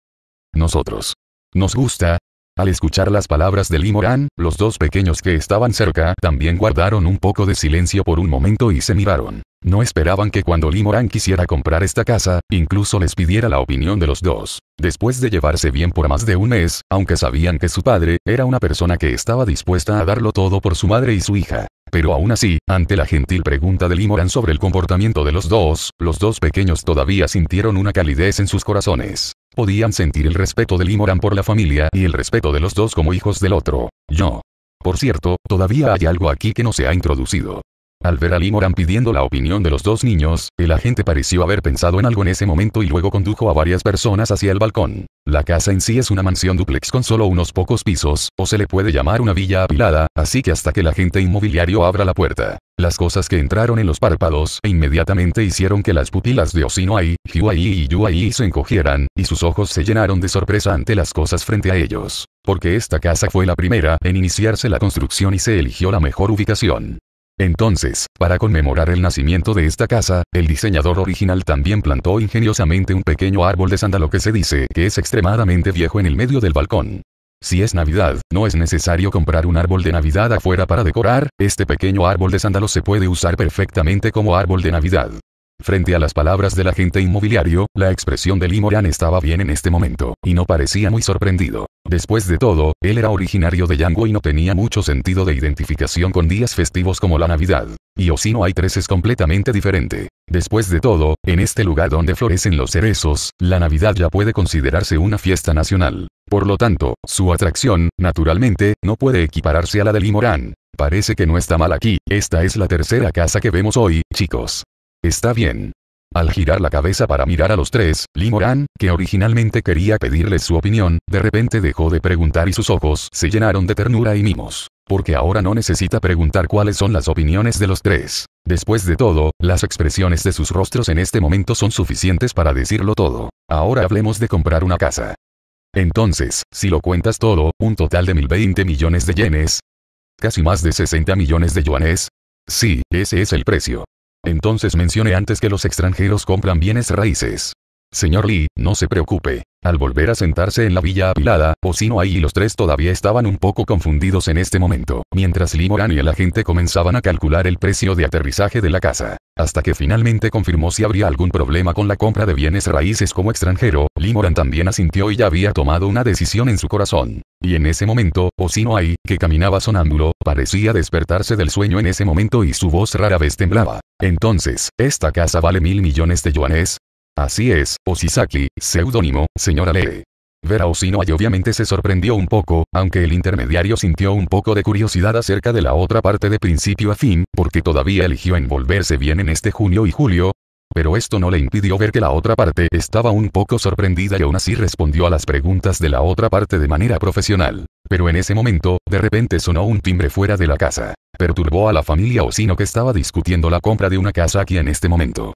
[SPEAKER 1] Nosotros. Nos gusta, al escuchar las palabras de Limoran, los dos pequeños que estaban cerca también guardaron un poco de silencio por un momento y se miraron. No esperaban que cuando Limoran quisiera comprar esta casa, incluso les pidiera la opinión de los dos. Después de llevarse bien por más de un mes, aunque sabían que su padre era una persona que estaba dispuesta a darlo todo por su madre y su hija. Pero aún así, ante la gentil pregunta de Limoran sobre el comportamiento de los dos, los dos pequeños todavía sintieron una calidez en sus corazones. Podían sentir el respeto de Limoran por la familia y el respeto de los dos como hijos del otro. Yo. Por cierto, todavía hay algo aquí que no se ha introducido. Al ver a Limoran pidiendo la opinión de los dos niños, el agente pareció haber pensado en algo en ese momento y luego condujo a varias personas hacia el balcón. La casa en sí es una mansión duplex con solo unos pocos pisos, o se le puede llamar una villa apilada, así que hasta que el agente inmobiliario abra la puerta. Las cosas que entraron en los párpados e inmediatamente hicieron que las pupilas de Osinoai, Hyuai y Yuai se encogieran, y sus ojos se llenaron de sorpresa ante las cosas frente a ellos. Porque esta casa fue la primera en iniciarse la construcción y se eligió la mejor ubicación. Entonces, para conmemorar el nacimiento de esta casa, el diseñador original también plantó ingeniosamente un pequeño árbol de sándalo que se dice que es extremadamente viejo en el medio del balcón. Si es Navidad, no es necesario comprar un árbol de Navidad afuera para decorar, este pequeño árbol de sándalo se puede usar perfectamente como árbol de Navidad. Frente a las palabras del agente inmobiliario, la expresión de Limoran estaba bien en este momento, y no parecía muy sorprendido. Después de todo, él era originario de Yango y no tenía mucho sentido de identificación con días festivos como la Navidad. Y o si no hay tres es completamente diferente. Después de todo, en este lugar donde florecen los cerezos, la Navidad ya puede considerarse una fiesta nacional. Por lo tanto, su atracción, naturalmente, no puede equipararse a la de Limoran. Parece que no está mal aquí, esta es la tercera casa que vemos hoy, chicos. Está bien. Al girar la cabeza para mirar a los tres, Limoran, que originalmente quería pedirles su opinión, de repente dejó de preguntar y sus ojos se llenaron de ternura y mimos. Porque ahora no necesita preguntar cuáles son las opiniones de los tres. Después de todo, las expresiones de sus rostros en este momento son suficientes para decirlo todo. Ahora hablemos de comprar una casa. Entonces, si lo cuentas todo, un total de 1020 millones de yenes. Casi más de 60 millones de yuanes. Sí, ese es el precio. Entonces mencioné antes que los extranjeros compran bienes raíces. Señor Lee, no se preocupe. Al volver a sentarse en la villa apilada, no ahí y los tres todavía estaban un poco confundidos en este momento, mientras Lee Moran y la gente comenzaban a calcular el precio de aterrizaje de la casa. Hasta que finalmente confirmó si habría algún problema con la compra de bienes raíces como extranjero, Limoran también asintió y ya había tomado una decisión en su corazón. Y en ese momento, Ai, que caminaba sonámbulo, parecía despertarse del sueño en ese momento y su voz rara vez temblaba. Entonces, ¿esta casa vale mil millones de yuanes? Así es, Osisaki, seudónimo, señora Lee y obviamente se sorprendió un poco, aunque el intermediario sintió un poco de curiosidad acerca de la otra parte de principio a fin, porque todavía eligió envolverse bien en este junio y julio, pero esto no le impidió ver que la otra parte estaba un poco sorprendida y aún así respondió a las preguntas de la otra parte de manera profesional. Pero en ese momento, de repente sonó un timbre fuera de la casa. Perturbó a la familia Osino que estaba discutiendo la compra de una casa aquí en este momento.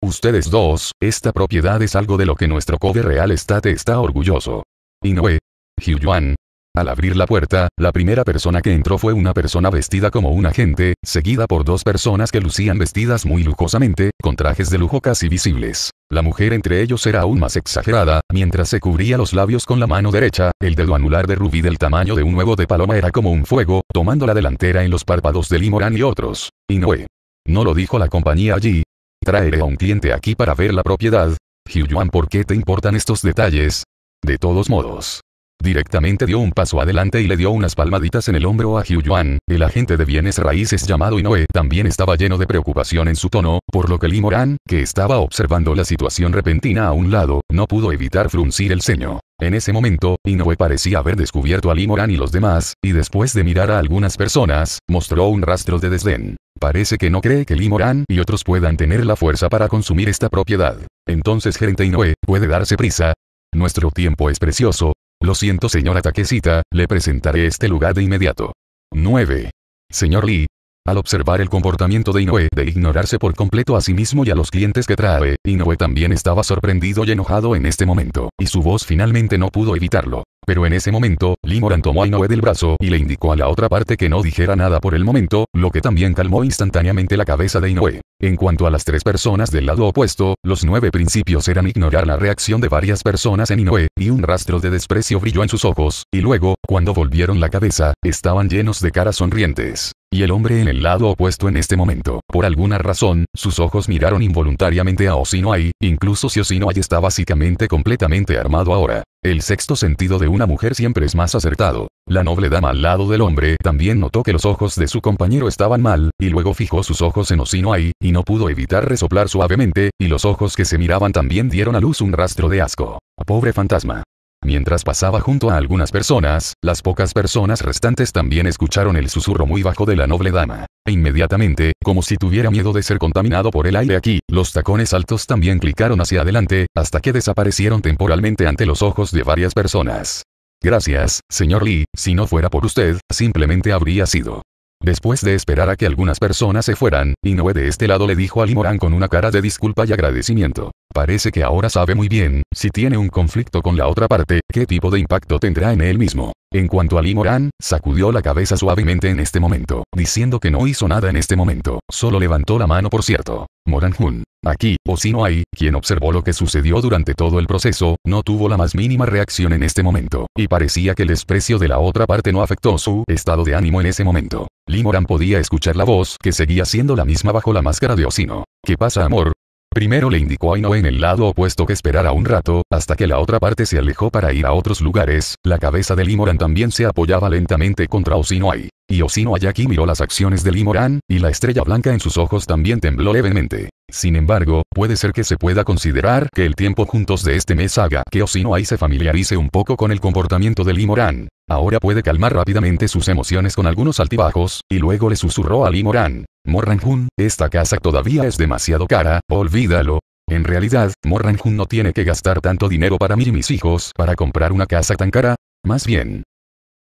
[SPEAKER 1] Ustedes dos, esta propiedad es algo de lo que nuestro Code Real Estate está orgulloso. Inoue. Yuan. Al abrir la puerta, la primera persona que entró fue una persona vestida como un agente, seguida por dos personas que lucían vestidas muy lujosamente, con trajes de lujo casi visibles. La mujer entre ellos era aún más exagerada, mientras se cubría los labios con la mano derecha, el dedo anular de Rubí del tamaño de un huevo de paloma era como un fuego, tomando la delantera en los párpados de Limoran y otros. Inoue. No lo dijo la compañía allí, Traeré a un cliente aquí para ver la propiedad. Yuan ¿por qué te importan estos detalles? De todos modos. Directamente dio un paso adelante y le dio unas palmaditas en el hombro a Yuan. el agente de bienes raíces llamado Inoue también estaba lleno de preocupación en su tono, por lo que Limoran, que estaba observando la situación repentina a un lado, no pudo evitar fruncir el ceño. En ese momento, Inoue parecía haber descubierto a Limoran y los demás, y después de mirar a algunas personas, mostró un rastro de desdén. Parece que no cree que Limoran y otros puedan tener la fuerza para consumir esta propiedad. Entonces gerente Inoue, ¿puede darse prisa? Nuestro tiempo es precioso. Lo siento señora Takesita, le presentaré este lugar de inmediato. 9. Señor Lee, al observar el comportamiento de Inoue de ignorarse por completo a sí mismo y a los clientes que trae, Inoue también estaba sorprendido y enojado en este momento, y su voz finalmente no pudo evitarlo. Pero en ese momento, Limoran tomó a Inoue del brazo y le indicó a la otra parte que no dijera nada por el momento, lo que también calmó instantáneamente la cabeza de Inoue. En cuanto a las tres personas del lado opuesto, los nueve principios eran ignorar la reacción de varias personas en Inoue, y un rastro de desprecio brilló en sus ojos, y luego, cuando volvieron la cabeza, estaban llenos de caras sonrientes. Y el hombre en el lado opuesto en este momento, por alguna razón, sus ojos miraron involuntariamente a Osinoai, incluso si Osinoai está básicamente completamente armado ahora. El sexto sentido de una mujer siempre es más acertado. La noble dama al lado del hombre también notó que los ojos de su compañero estaban mal, y luego fijó sus ojos en ahí, y no pudo evitar resoplar suavemente, y los ojos que se miraban también dieron a luz un rastro de asco. Pobre fantasma. Mientras pasaba junto a algunas personas, las pocas personas restantes también escucharon el susurro muy bajo de la noble dama inmediatamente, como si tuviera miedo de ser contaminado por el aire aquí, los tacones altos también clicaron hacia adelante, hasta que desaparecieron temporalmente ante los ojos de varias personas. Gracias, señor Lee, si no fuera por usted, simplemente habría sido Después de esperar a que algunas personas se fueran, Inoue de este lado le dijo a Limoran con una cara de disculpa y agradecimiento. Parece que ahora sabe muy bien, si tiene un conflicto con la otra parte, qué tipo de impacto tendrá en él mismo. En cuanto a Limoran, sacudió la cabeza suavemente en este momento, diciendo que no hizo nada en este momento, solo levantó la mano por cierto. Moran Hun. Aquí, ahí, quien observó lo que sucedió durante todo el proceso, no tuvo la más mínima reacción en este momento, y parecía que el desprecio de la otra parte no afectó su estado de ánimo en ese momento. Limoran podía escuchar la voz que seguía siendo la misma bajo la máscara de Osino. ¿Qué pasa amor? Primero le indicó a Ino en el lado opuesto que esperara un rato, hasta que la otra parte se alejó para ir a otros lugares, la cabeza de Limoran también se apoyaba lentamente contra Osinoai. Y Osino aquí miró las acciones de Limoran, y la estrella blanca en sus ojos también tembló levemente. Sin embargo, puede ser que se pueda considerar que el tiempo juntos de este mes haga que Osino se familiarice un poco con el comportamiento de Limoran. Ahora puede calmar rápidamente sus emociones con algunos altibajos, y luego le susurró a Limoran. Morranjun, esta casa todavía es demasiado cara, olvídalo. En realidad, Morranjun no tiene que gastar tanto dinero para mí y mis hijos para comprar una casa tan cara. Más bien,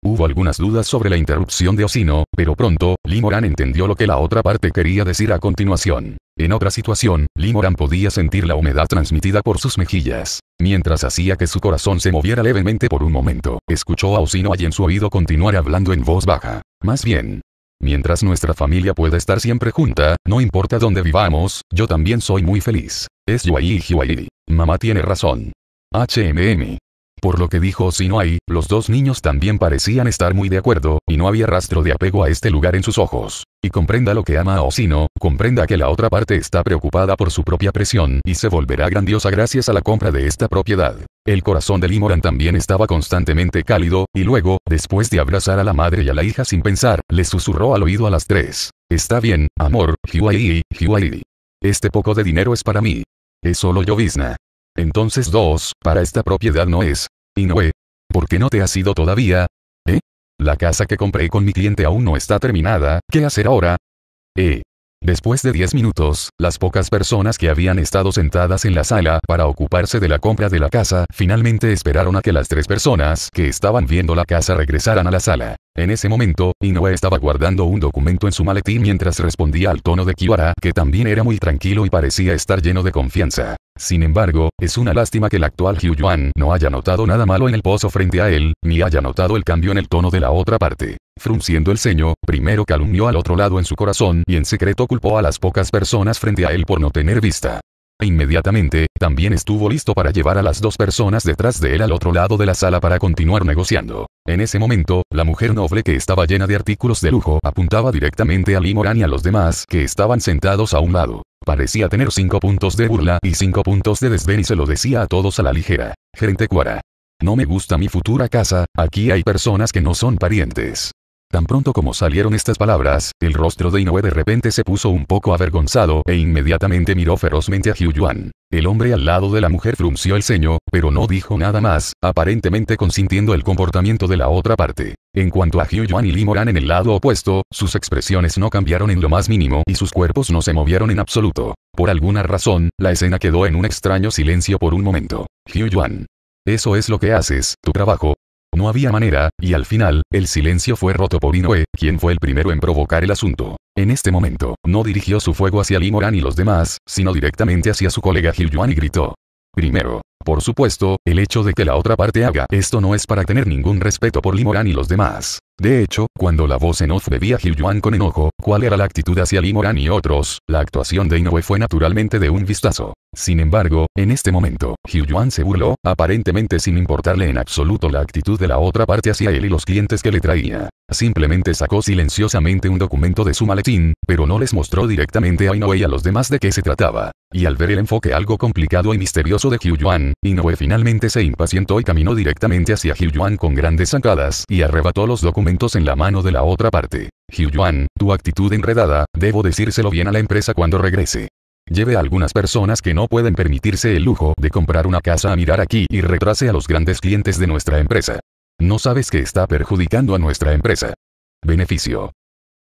[SPEAKER 1] Hubo algunas dudas sobre la interrupción de Osino, pero pronto, Limoran entendió lo que la otra parte quería decir a continuación. En otra situación, Limoran podía sentir la humedad transmitida por sus mejillas. Mientras hacía que su corazón se moviera levemente por un momento, escuchó a Osino allí en su oído continuar hablando en voz baja. Más bien, Mientras nuestra familia pueda estar siempre junta, no importa dónde vivamos, yo también soy muy feliz. Es Yuai Yuai. Mamá tiene razón. HMM. Por lo que dijo ahí, los dos niños también parecían estar muy de acuerdo, y no había rastro de apego a este lugar en sus ojos. Y comprenda lo que ama a Osino, comprenda que la otra parte está preocupada por su propia presión y se volverá grandiosa gracias a la compra de esta propiedad. El corazón de Limoran también estaba constantemente cálido, y luego, después de abrazar a la madre y a la hija sin pensar, le susurró al oído a las tres. Está bien, amor, Huayi, Huayi. Este poco de dinero es para mí. Es solo llovizna. Entonces dos, para esta propiedad no es. Y Inoue. Eh. ¿Por qué no te has ido todavía? ¿Eh? La casa que compré con mi cliente aún no está terminada, ¿qué hacer ahora? Eh. Después de 10 minutos, las pocas personas que habían estado sentadas en la sala para ocuparse de la compra de la casa finalmente esperaron a que las tres personas que estaban viendo la casa regresaran a la sala. En ese momento, Inoue estaba guardando un documento en su maletín mientras respondía al tono de Kiwara que también era muy tranquilo y parecía estar lleno de confianza. Sin embargo, es una lástima que el actual Yuan no haya notado nada malo en el pozo frente a él, ni haya notado el cambio en el tono de la otra parte. Frunciendo el ceño, primero calumnió al otro lado en su corazón y en secreto culpó a las pocas personas frente a él por no tener vista. Inmediatamente, también estuvo listo para llevar a las dos personas detrás de él al otro lado de la sala para continuar negociando. En ese momento, la mujer noble que estaba llena de artículos de lujo apuntaba directamente a Limoran y a los demás que estaban sentados a un lado. Parecía tener cinco puntos de burla y cinco puntos de desdén y se lo decía a todos a la ligera. Gerente Cuara. No me gusta mi futura casa, aquí hay personas que no son parientes. Tan pronto como salieron estas palabras, el rostro de Inoue de repente se puso un poco avergonzado e inmediatamente miró ferozmente a Yuan. El hombre al lado de la mujer frunció el ceño, pero no dijo nada más, aparentemente consintiendo el comportamiento de la otra parte. En cuanto a Yuan y Moran en el lado opuesto, sus expresiones no cambiaron en lo más mínimo y sus cuerpos no se movieron en absoluto. Por alguna razón, la escena quedó en un extraño silencio por un momento. Yuan, Eso es lo que haces, tu trabajo, no había manera, y al final, el silencio fue roto por Inoue, quien fue el primero en provocar el asunto. En este momento, no dirigió su fuego hacia Limoran y los demás, sino directamente hacia su colega Gil Yuan y gritó. Primero, por supuesto, el hecho de que la otra parte haga esto no es para tener ningún respeto por Limoran y los demás. De hecho, cuando la voz en off bebía Gil Yuan con enojo, cuál era la actitud hacia Limoran y otros, la actuación de Inoue fue naturalmente de un vistazo. Sin embargo, en este momento, Hyu Yuan se burló, aparentemente sin importarle en absoluto la actitud de la otra parte hacia él y los clientes que le traía. Simplemente sacó silenciosamente un documento de su maletín, pero no les mostró directamente a Inoue y a los demás de qué se trataba. Y al ver el enfoque algo complicado y misterioso de Hyu Yuan, Inoue finalmente se impacientó y caminó directamente hacia Hyu Yuan con grandes zancadas y arrebató los documentos en la mano de la otra parte. Hyu Yuan, tu actitud enredada, debo decírselo bien a la empresa cuando regrese lleve a algunas personas que no pueden permitirse el lujo de comprar una casa a mirar aquí y retrase a los grandes clientes de nuestra empresa. No sabes que está perjudicando a nuestra empresa. Beneficio.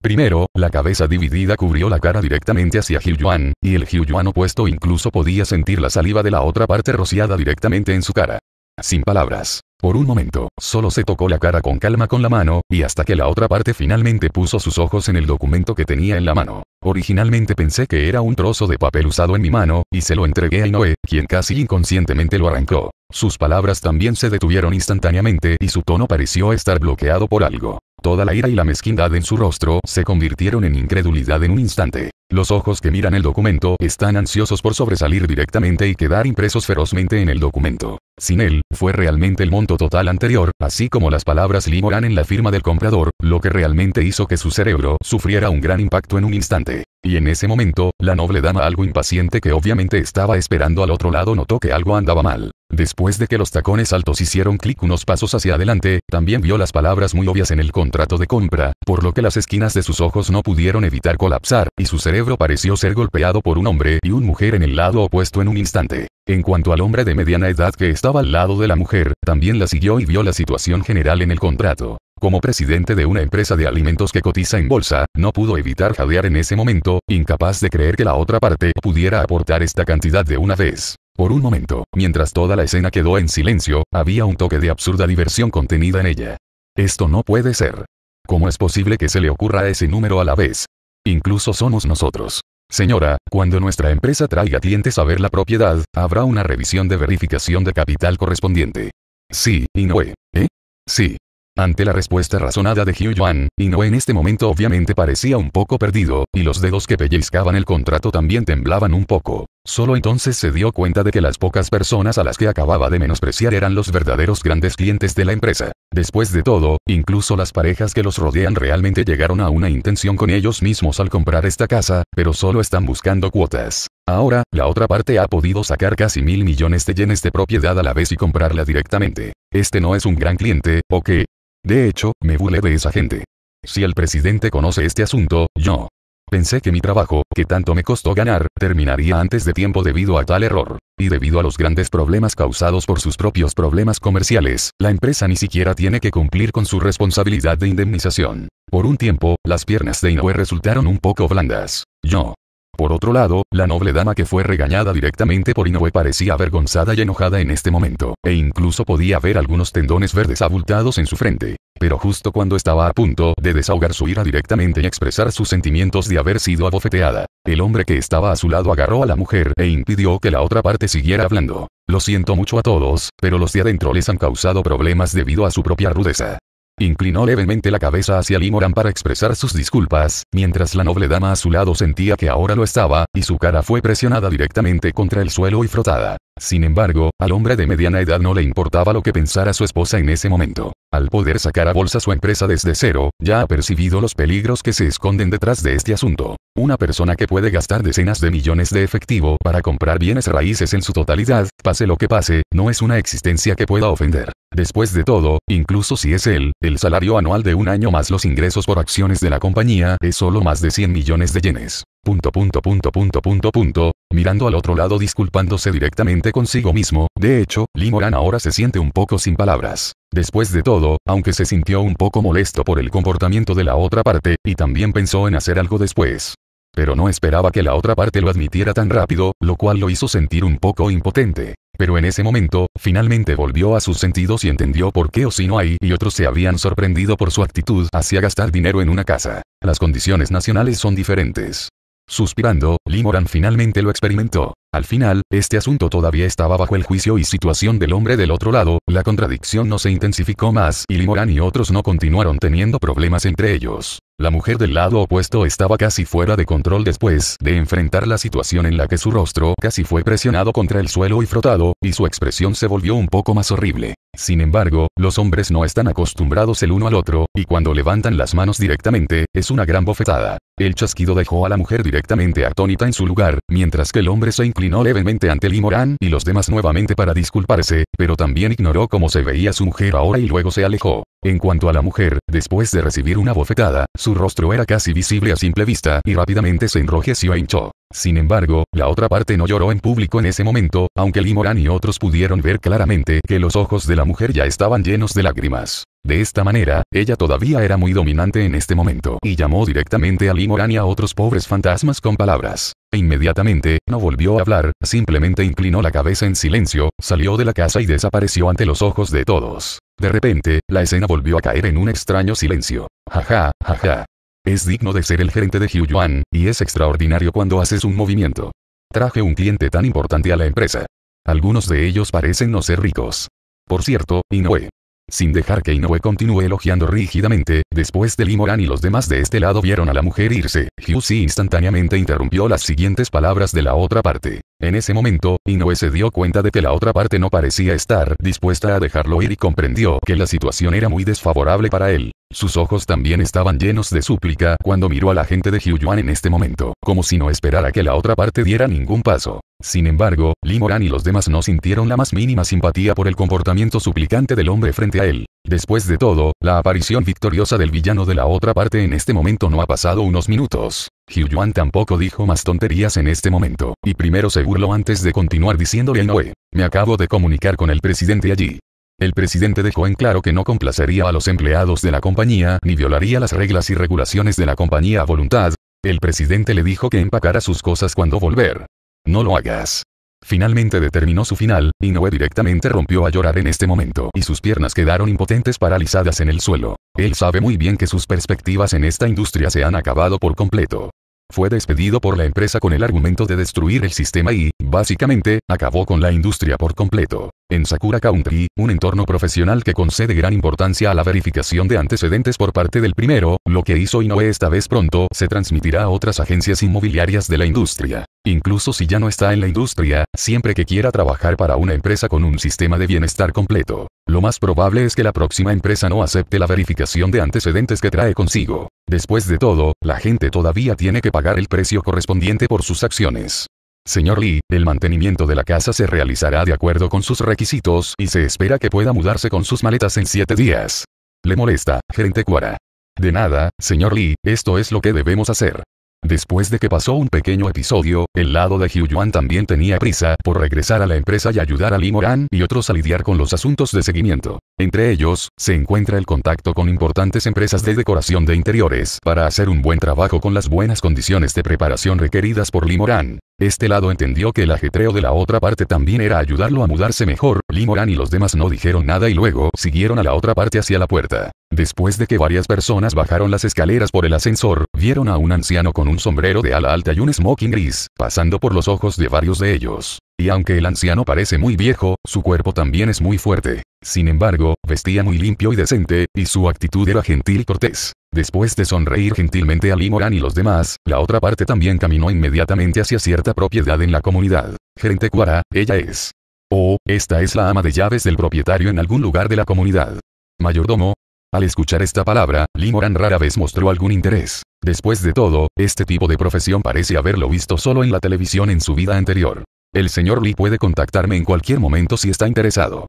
[SPEAKER 1] Primero, la cabeza dividida cubrió la cara directamente hacia Gil Yuan, y el Gil Yuan opuesto incluso podía sentir la saliva de la otra parte rociada directamente en su cara. Sin palabras. Por un momento, solo se tocó la cara con calma con la mano, y hasta que la otra parte finalmente puso sus ojos en el documento que tenía en la mano. Originalmente pensé que era un trozo de papel usado en mi mano, y se lo entregué a noé quien casi inconscientemente lo arrancó. Sus palabras también se detuvieron instantáneamente y su tono pareció estar bloqueado por algo. Toda la ira y la mezquindad en su rostro se convirtieron en incredulidad en un instante. Los ojos que miran el documento están ansiosos por sobresalir directamente y quedar impresos ferozmente en el documento. Sin él, fue realmente el monto total anterior, así como las palabras Limoran en la firma del comprador, lo que realmente hizo que su cerebro sufriera un gran impacto en un instante. Y en ese momento, la noble dama algo impaciente que obviamente estaba esperando al otro lado notó que algo andaba mal. Después de que los tacones altos hicieron clic unos pasos hacia adelante, también vio las palabras muy obvias en el contrato de compra, por lo que las esquinas de sus ojos no pudieron evitar colapsar, y su cerebro pareció ser golpeado por un hombre y una mujer en el lado opuesto en un instante. En cuanto al hombre de mediana edad que estaba al lado de la mujer, también la siguió y vio la situación general en el contrato. Como presidente de una empresa de alimentos que cotiza en bolsa, no pudo evitar jadear en ese momento, incapaz de creer que la otra parte pudiera aportar esta cantidad de una vez. Por un momento, mientras toda la escena quedó en silencio, había un toque de absurda diversión contenida en ella. Esto no puede ser. ¿Cómo es posible que se le ocurra ese número a la vez? Incluso somos nosotros. Señora, cuando nuestra empresa traiga clientes a ver la propiedad, habrá una revisión de verificación de capital correspondiente. Sí, y ¿eh? Sí, ante la respuesta razonada de Hugh Yuan, no en este momento obviamente parecía un poco perdido, y los dedos que pellizcaban el contrato también temblaban un poco. Solo entonces se dio cuenta de que las pocas personas a las que acababa de menospreciar eran los verdaderos grandes clientes de la empresa. Después de todo, incluso las parejas que los rodean realmente llegaron a una intención con ellos mismos al comprar esta casa, pero solo están buscando cuotas. Ahora, la otra parte ha podido sacar casi mil millones de yenes de propiedad a la vez y comprarla directamente. Este no es un gran cliente, ¿o qué? De hecho, me burlé de esa gente. Si el presidente conoce este asunto, yo pensé que mi trabajo, que tanto me costó ganar, terminaría antes de tiempo debido a tal error. Y debido a los grandes problemas causados por sus propios problemas comerciales, la empresa ni siquiera tiene que cumplir con su responsabilidad de indemnización. Por un tiempo, las piernas de Inoue resultaron un poco blandas. Yo por otro lado, la noble dama que fue regañada directamente por Inoue parecía avergonzada y enojada en este momento, e incluso podía ver algunos tendones verdes abultados en su frente. Pero justo cuando estaba a punto de desahogar su ira directamente y expresar sus sentimientos de haber sido abofeteada, el hombre que estaba a su lado agarró a la mujer e impidió que la otra parte siguiera hablando. Lo siento mucho a todos, pero los de adentro les han causado problemas debido a su propia rudeza. Inclinó levemente la cabeza hacia Limoran para expresar sus disculpas, mientras la noble dama a su lado sentía que ahora lo estaba, y su cara fue presionada directamente contra el suelo y frotada. Sin embargo, al hombre de mediana edad no le importaba lo que pensara su esposa en ese momento. Al poder sacar a bolsa su empresa desde cero, ya ha percibido los peligros que se esconden detrás de este asunto. Una persona que puede gastar decenas de millones de efectivo para comprar bienes raíces en su totalidad, pase lo que pase, no es una existencia que pueda ofender. Después de todo, incluso si es él, el salario anual de un año más los ingresos por acciones de la compañía es solo más de 100 millones de yenes. Punto punto punto punto punto punto, mirando al otro lado disculpándose directamente consigo mismo, de hecho, Limoran ahora se siente un poco sin palabras. Después de todo, aunque se sintió un poco molesto por el comportamiento de la otra parte, y también pensó en hacer algo después. Pero no esperaba que la otra parte lo admitiera tan rápido, lo cual lo hizo sentir un poco impotente. Pero en ese momento, finalmente volvió a sus sentidos y entendió por qué hay y otros se habían sorprendido por su actitud hacia gastar dinero en una casa. Las condiciones nacionales son diferentes. Suspirando, Limoran finalmente lo experimentó. Al final, este asunto todavía estaba bajo el juicio y situación del hombre del otro lado, la contradicción no se intensificó más y Limoran y otros no continuaron teniendo problemas entre ellos. La mujer del lado opuesto estaba casi fuera de control después de enfrentar la situación en la que su rostro casi fue presionado contra el suelo y frotado, y su expresión se volvió un poco más horrible. Sin embargo, los hombres no están acostumbrados el uno al otro, y cuando levantan las manos directamente, es una gran bofetada. El chasquido dejó a la mujer directamente atónita en su lugar, mientras que el hombre se inclinó levemente ante Limorán y los demás nuevamente para disculparse, pero también ignoró cómo se veía su mujer ahora y luego se alejó. En cuanto a la mujer, después de recibir una bofetada, su rostro era casi visible a simple vista y rápidamente se enrojeció e hinchó. Sin embargo, la otra parte no lloró en público en ese momento, aunque Limoran y otros pudieron ver claramente que los ojos de la mujer ya estaban llenos de lágrimas. De esta manera, ella todavía era muy dominante en este momento y llamó directamente a Limoran y a otros pobres fantasmas con palabras. E inmediatamente, no volvió a hablar, simplemente inclinó la cabeza en silencio, salió de la casa y desapareció ante los ojos de todos. De repente, la escena volvió a caer en un extraño silencio. Jaja, jaja. Es digno de ser el gerente de Yuan, y es extraordinario cuando haces un movimiento. Traje un cliente tan importante a la empresa. Algunos de ellos parecen no ser ricos. Por cierto, Inoue. Sin dejar que Inoue continúe elogiando rígidamente, después de Limoran y los demás de este lado vieron a la mujer irse, si instantáneamente interrumpió las siguientes palabras de la otra parte. En ese momento, Inoue se dio cuenta de que la otra parte no parecía estar dispuesta a dejarlo ir y comprendió que la situación era muy desfavorable para él. Sus ojos también estaban llenos de súplica cuando miró a la gente de Hyuyuan en este momento, como si no esperara que la otra parte diera ningún paso. Sin embargo, Limoran y los demás no sintieron la más mínima simpatía por el comportamiento suplicante del hombre frente a él. Después de todo, la aparición victoriosa del villano de la otra parte en este momento no ha pasado unos minutos. Yuan tampoco dijo más tonterías en este momento, y primero se burló antes de continuar diciéndole a Inoue, me acabo de comunicar con el presidente allí. El presidente dejó en claro que no complacería a los empleados de la compañía ni violaría las reglas y regulaciones de la compañía a voluntad. El presidente le dijo que empacara sus cosas cuando volver. No lo hagas. Finalmente determinó su final, Inoue directamente rompió a llorar en este momento y sus piernas quedaron impotentes paralizadas en el suelo. Él sabe muy bien que sus perspectivas en esta industria se han acabado por completo. Fue despedido por la empresa con el argumento de destruir el sistema y, básicamente, acabó con la industria por completo. En Sakura Country, un entorno profesional que concede gran importancia a la verificación de antecedentes por parte del primero, lo que hizo Inoue esta vez pronto se transmitirá a otras agencias inmobiliarias de la industria. Incluso si ya no está en la industria, siempre que quiera trabajar para una empresa con un sistema de bienestar completo, lo más probable es que la próxima empresa no acepte la verificación de antecedentes que trae consigo. Después de todo, la gente todavía tiene que pagar el precio correspondiente por sus acciones. Señor Lee, el mantenimiento de la casa se realizará de acuerdo con sus requisitos y se espera que pueda mudarse con sus maletas en siete días. Le molesta, gerente Cuara. De nada, señor Lee, esto es lo que debemos hacer. Después de que pasó un pequeño episodio, el lado de Yuan también tenía prisa por regresar a la empresa y ayudar a Limoran y otros a lidiar con los asuntos de seguimiento. Entre ellos, se encuentra el contacto con importantes empresas de decoración de interiores para hacer un buen trabajo con las buenas condiciones de preparación requeridas por Limoran. Este lado entendió que el ajetreo de la otra parte también era ayudarlo a mudarse mejor, Limoran y los demás no dijeron nada y luego siguieron a la otra parte hacia la puerta. Después de que varias personas bajaron las escaleras por el ascensor, vieron a un anciano con un sombrero de ala alta y un smoking gris, pasando por los ojos de varios de ellos y aunque el anciano parece muy viejo, su cuerpo también es muy fuerte. Sin embargo, vestía muy limpio y decente, y su actitud era gentil y cortés. Después de sonreír gentilmente a Limoran y los demás, la otra parte también caminó inmediatamente hacia cierta propiedad en la comunidad. Gerente Cuara, ella es. Oh, esta es la ama de llaves del propietario en algún lugar de la comunidad. Mayordomo. Al escuchar esta palabra, Limoran rara vez mostró algún interés. Después de todo, este tipo de profesión parece haberlo visto solo en la televisión en su vida anterior. El señor Lee puede contactarme en cualquier momento si está interesado.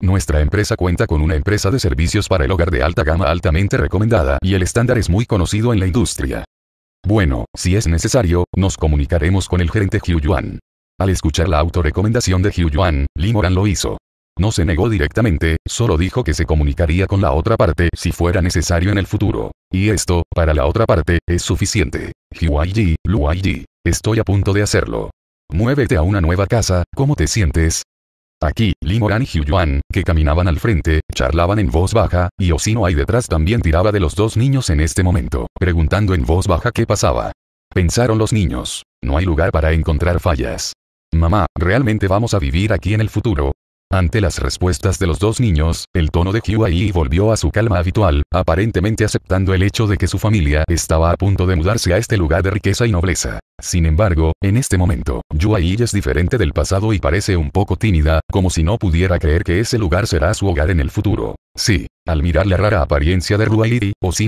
[SPEAKER 1] Nuestra empresa cuenta con una empresa de servicios para el hogar de alta gama altamente recomendada y el estándar es muy conocido en la industria. Bueno, si es necesario, nos comunicaremos con el gerente Hugh Yuan. Al escuchar la autorrecomendación de Hugh Yuan, Lee Moran lo hizo. No se negó directamente, solo dijo que se comunicaría con la otra parte si fuera necesario en el futuro. Y esto, para la otra parte, es suficiente. Huaiji, Luaiji, estoy a punto de hacerlo. Muévete a una nueva casa, ¿cómo te sientes? Aquí, Limoran y Yuan, que caminaban al frente, charlaban en voz baja, y Osino ahí detrás también tiraba de los dos niños en este momento, preguntando en voz baja qué pasaba. Pensaron los niños, no hay lugar para encontrar fallas. Mamá, ¿realmente vamos a vivir aquí en el futuro? Ante las respuestas de los dos niños, el tono de Hyuai volvió a su calma habitual, aparentemente aceptando el hecho de que su familia estaba a punto de mudarse a este lugar de riqueza y nobleza. Sin embargo, en este momento, Yui es diferente del pasado y parece un poco tímida, como si no pudiera creer que ese lugar será su hogar en el futuro. Sí, al mirar la rara apariencia de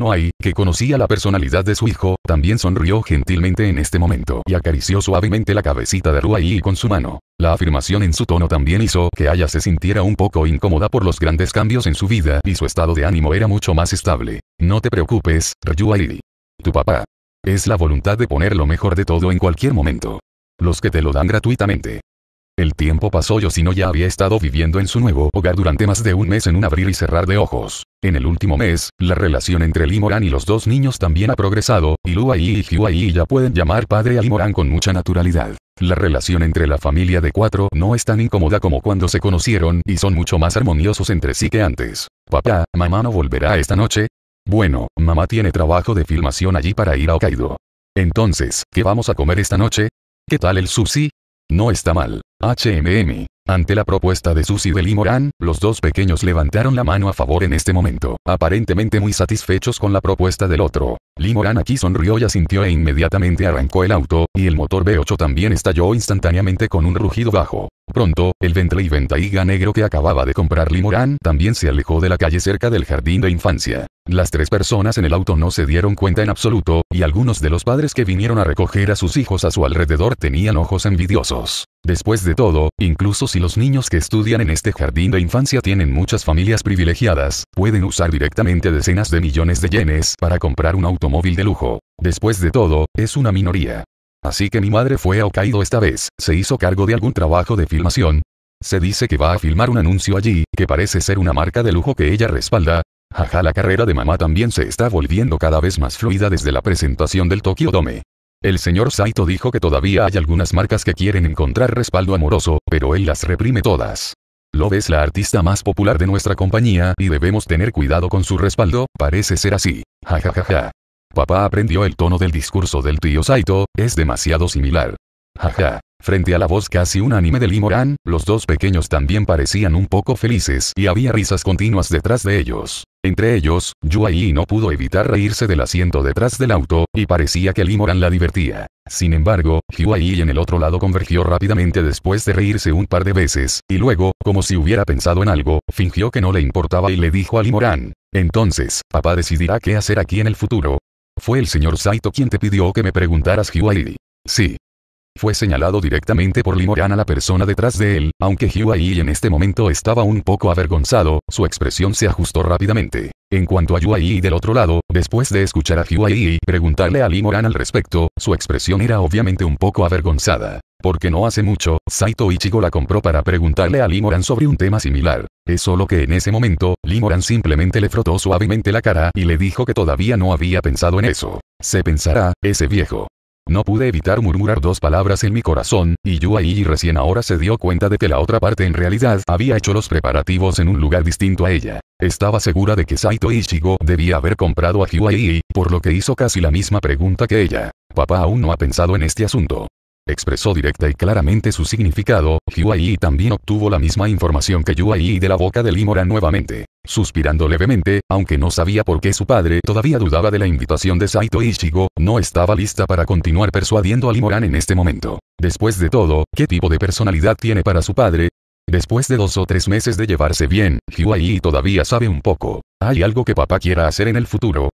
[SPEAKER 1] o hay que conocía la personalidad de su hijo, también sonrió gentilmente en este momento y acarició suavemente la cabecita de Ruairi con su mano. La afirmación en su tono también hizo que Aya se sintiera un poco incómoda por los grandes cambios en su vida y su estado de ánimo era mucho más estable. No te preocupes, Ruairi. Tu papá, es la voluntad de poner lo mejor de todo en cualquier momento. Los que te lo dan gratuitamente. El tiempo pasó Yosino ya había estado viviendo en su nuevo hogar durante más de un mes en un abrir y cerrar de ojos. En el último mes, la relación entre Limoran y los dos niños también ha progresado, y Luai y Huai ya pueden llamar padre a Limoran con mucha naturalidad. La relación entre la familia de cuatro no es tan incómoda como cuando se conocieron, y son mucho más armoniosos entre sí que antes. Papá, mamá no volverá esta noche, bueno, mamá tiene trabajo de filmación allí para ir a Hokkaido. Entonces, ¿qué vamos a comer esta noche? ¿Qué tal el sushi? No está mal. HMM. Ante la propuesta de Susie de Limorán, los dos pequeños levantaron la mano a favor en este momento, aparentemente muy satisfechos con la propuesta del otro. Limoran aquí sonrió y asintió e inmediatamente arrancó el auto, y el motor b 8 también estalló instantáneamente con un rugido bajo. Pronto, el Bentley Ventaiga negro que acababa de comprar Limorán también se alejó de la calle cerca del jardín de infancia. Las tres personas en el auto no se dieron cuenta en absoluto, y algunos de los padres que vinieron a recoger a sus hijos a su alrededor tenían ojos envidiosos. Después de todo, incluso si los niños que estudian en este jardín de infancia tienen muchas familias privilegiadas, pueden usar directamente decenas de millones de yenes para comprar un automóvil de lujo. Después de todo, es una minoría. Así que mi madre fue a Hokkaido esta vez, se hizo cargo de algún trabajo de filmación. Se dice que va a filmar un anuncio allí, que parece ser una marca de lujo que ella respalda. Jaja, la carrera de mamá también se está volviendo cada vez más fluida desde la presentación del Tokyo Dome. El señor Saito dijo que todavía hay algunas marcas que quieren encontrar respaldo amoroso, pero él las reprime todas. Love es la artista más popular de nuestra compañía y debemos tener cuidado con su respaldo, parece ser así. Ja ja ja ja. Papá aprendió el tono del discurso del tío Saito, es demasiado similar. Jaja. Frente a la voz casi unánime de Limoran, los dos pequeños también parecían un poco felices y había risas continuas detrás de ellos. Entre ellos, Yuai no pudo evitar reírse del asiento detrás del auto, y parecía que Limoran la divertía. Sin embargo, Yuai en el otro lado convergió rápidamente después de reírse un par de veces, y luego, como si hubiera pensado en algo, fingió que no le importaba y le dijo a Limoran, entonces, papá decidirá qué hacer aquí en el futuro. Fue el señor Saito quien te pidió que me preguntaras Yuai. Sí, fue señalado directamente por Limoran a la persona detrás de él, aunque ahí en este momento estaba un poco avergonzado, su expresión se ajustó rápidamente. En cuanto a Yuai del otro lado, después de escuchar a y preguntarle a Limoran al respecto, su expresión era obviamente un poco avergonzada. Porque no hace mucho, Saito Ichigo la compró para preguntarle a Limoran sobre un tema similar. Es solo que en ese momento, Limoran simplemente le frotó suavemente la cara y le dijo que todavía no había pensado en eso. Se pensará, ese viejo. No pude evitar murmurar dos palabras en mi corazón, y Yuai recién ahora se dio cuenta de que la otra parte en realidad había hecho los preparativos en un lugar distinto a ella. Estaba segura de que Saito Ichigo debía haber comprado a Yuai, por lo que hizo casi la misma pregunta que ella. Papá aún no ha pensado en este asunto. Expresó directa y claramente su significado, Yuai también obtuvo la misma información que Yuai de la boca de Limora nuevamente. Suspirando levemente, aunque no sabía por qué su padre todavía dudaba de la invitación de Saito Ichigo, no estaba lista para continuar persuadiendo a Limoran en este momento. Después de todo, ¿qué tipo de personalidad tiene para su padre? Después de dos o tres meses de llevarse bien, Huayi todavía sabe un poco. Hay algo que papá quiera hacer en el futuro,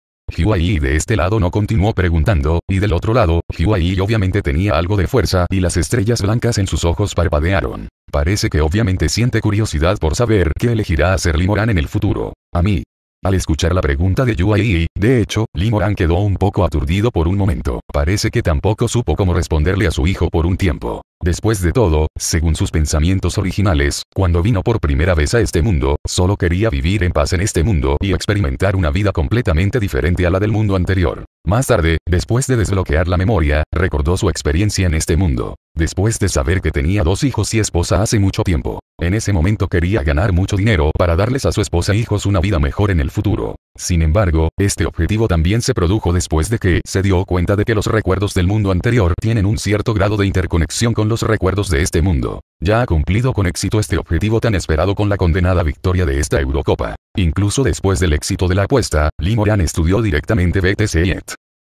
[SPEAKER 1] Huayi de este lado no continuó preguntando, y del otro lado, Huayi obviamente tenía algo de fuerza y las estrellas blancas en sus ojos parpadearon. Parece que obviamente siente curiosidad por saber qué elegirá hacer Limoran en el futuro. A mí, al escuchar la pregunta de Yui, de hecho, Limoran quedó un poco aturdido por un momento. Parece que tampoco supo cómo responderle a su hijo por un tiempo. Después de todo, según sus pensamientos originales, cuando vino por primera vez a este mundo, solo quería vivir en paz en este mundo y experimentar una vida completamente diferente a la del mundo anterior. Más tarde, después de desbloquear la memoria, recordó su experiencia en este mundo. Después de saber que tenía dos hijos y esposa hace mucho tiempo. En ese momento quería ganar mucho dinero para darles a su esposa e hijos una vida mejor en el futuro. Sin embargo, este objetivo también se produjo después de que se dio cuenta de que los recuerdos del mundo anterior tienen un cierto grado de interconexión con los recuerdos de este mundo. Ya ha cumplido con éxito este objetivo tan esperado con la condenada victoria de esta Eurocopa. Incluso después del éxito de la apuesta, Limoran estudió directamente BTC e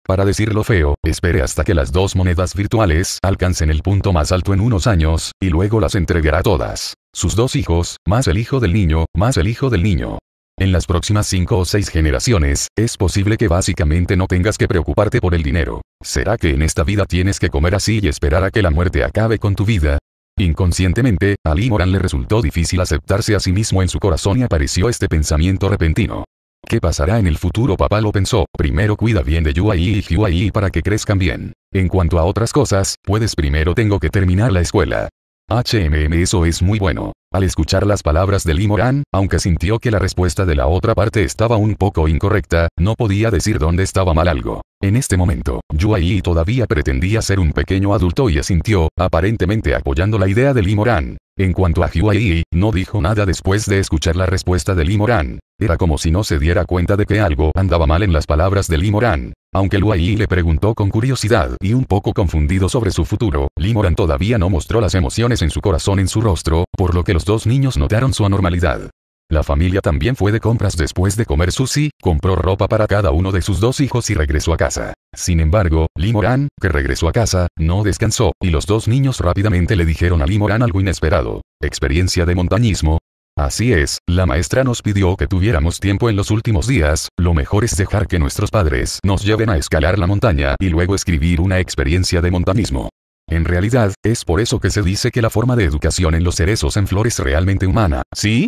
[SPEAKER 1] Para decirlo feo, espere hasta que las dos monedas virtuales alcancen el punto más alto en unos años, y luego las entregará todas. Sus dos hijos, más el hijo del niño, más el hijo del niño. En las próximas cinco o seis generaciones, es posible que básicamente no tengas que preocuparte por el dinero. ¿Será que en esta vida tienes que comer así y esperar a que la muerte acabe con tu vida? Inconscientemente, a Limoran Moran le resultó difícil aceptarse a sí mismo en su corazón y apareció este pensamiento repentino. ¿Qué pasará en el futuro? Papá lo pensó, primero cuida bien de Yuai y Hyuai para que crezcan bien. En cuanto a otras cosas, puedes primero tengo que terminar la escuela. HMM eso es muy bueno. Al escuchar las palabras de Limoran, aunque sintió que la respuesta de la otra parte estaba un poco incorrecta, no podía decir dónde estaba mal algo. En este momento, Yuai todavía pretendía ser un pequeño adulto y asintió, aparentemente apoyando la idea de Limoran. En cuanto a Yuai, no dijo nada después de escuchar la respuesta de Limoran. Era como si no se diera cuenta de que algo andaba mal en las palabras de Limoran. Aunque Luai le preguntó con curiosidad y un poco confundido sobre su futuro, Limoran todavía no mostró las emociones en su corazón en su rostro, por lo que los dos niños notaron su anormalidad. La familia también fue de compras después de comer sushi, compró ropa para cada uno de sus dos hijos y regresó a casa. Sin embargo, Limoran, que regresó a casa, no descansó, y los dos niños rápidamente le dijeron a Limoran algo inesperado. Experiencia de montañismo, Así es, la maestra nos pidió que tuviéramos tiempo en los últimos días, lo mejor es dejar que nuestros padres nos lleven a escalar la montaña y luego escribir una experiencia de montañismo. En realidad, es por eso que se dice que la forma de educación en los cerezos en flor es realmente humana, ¿sí?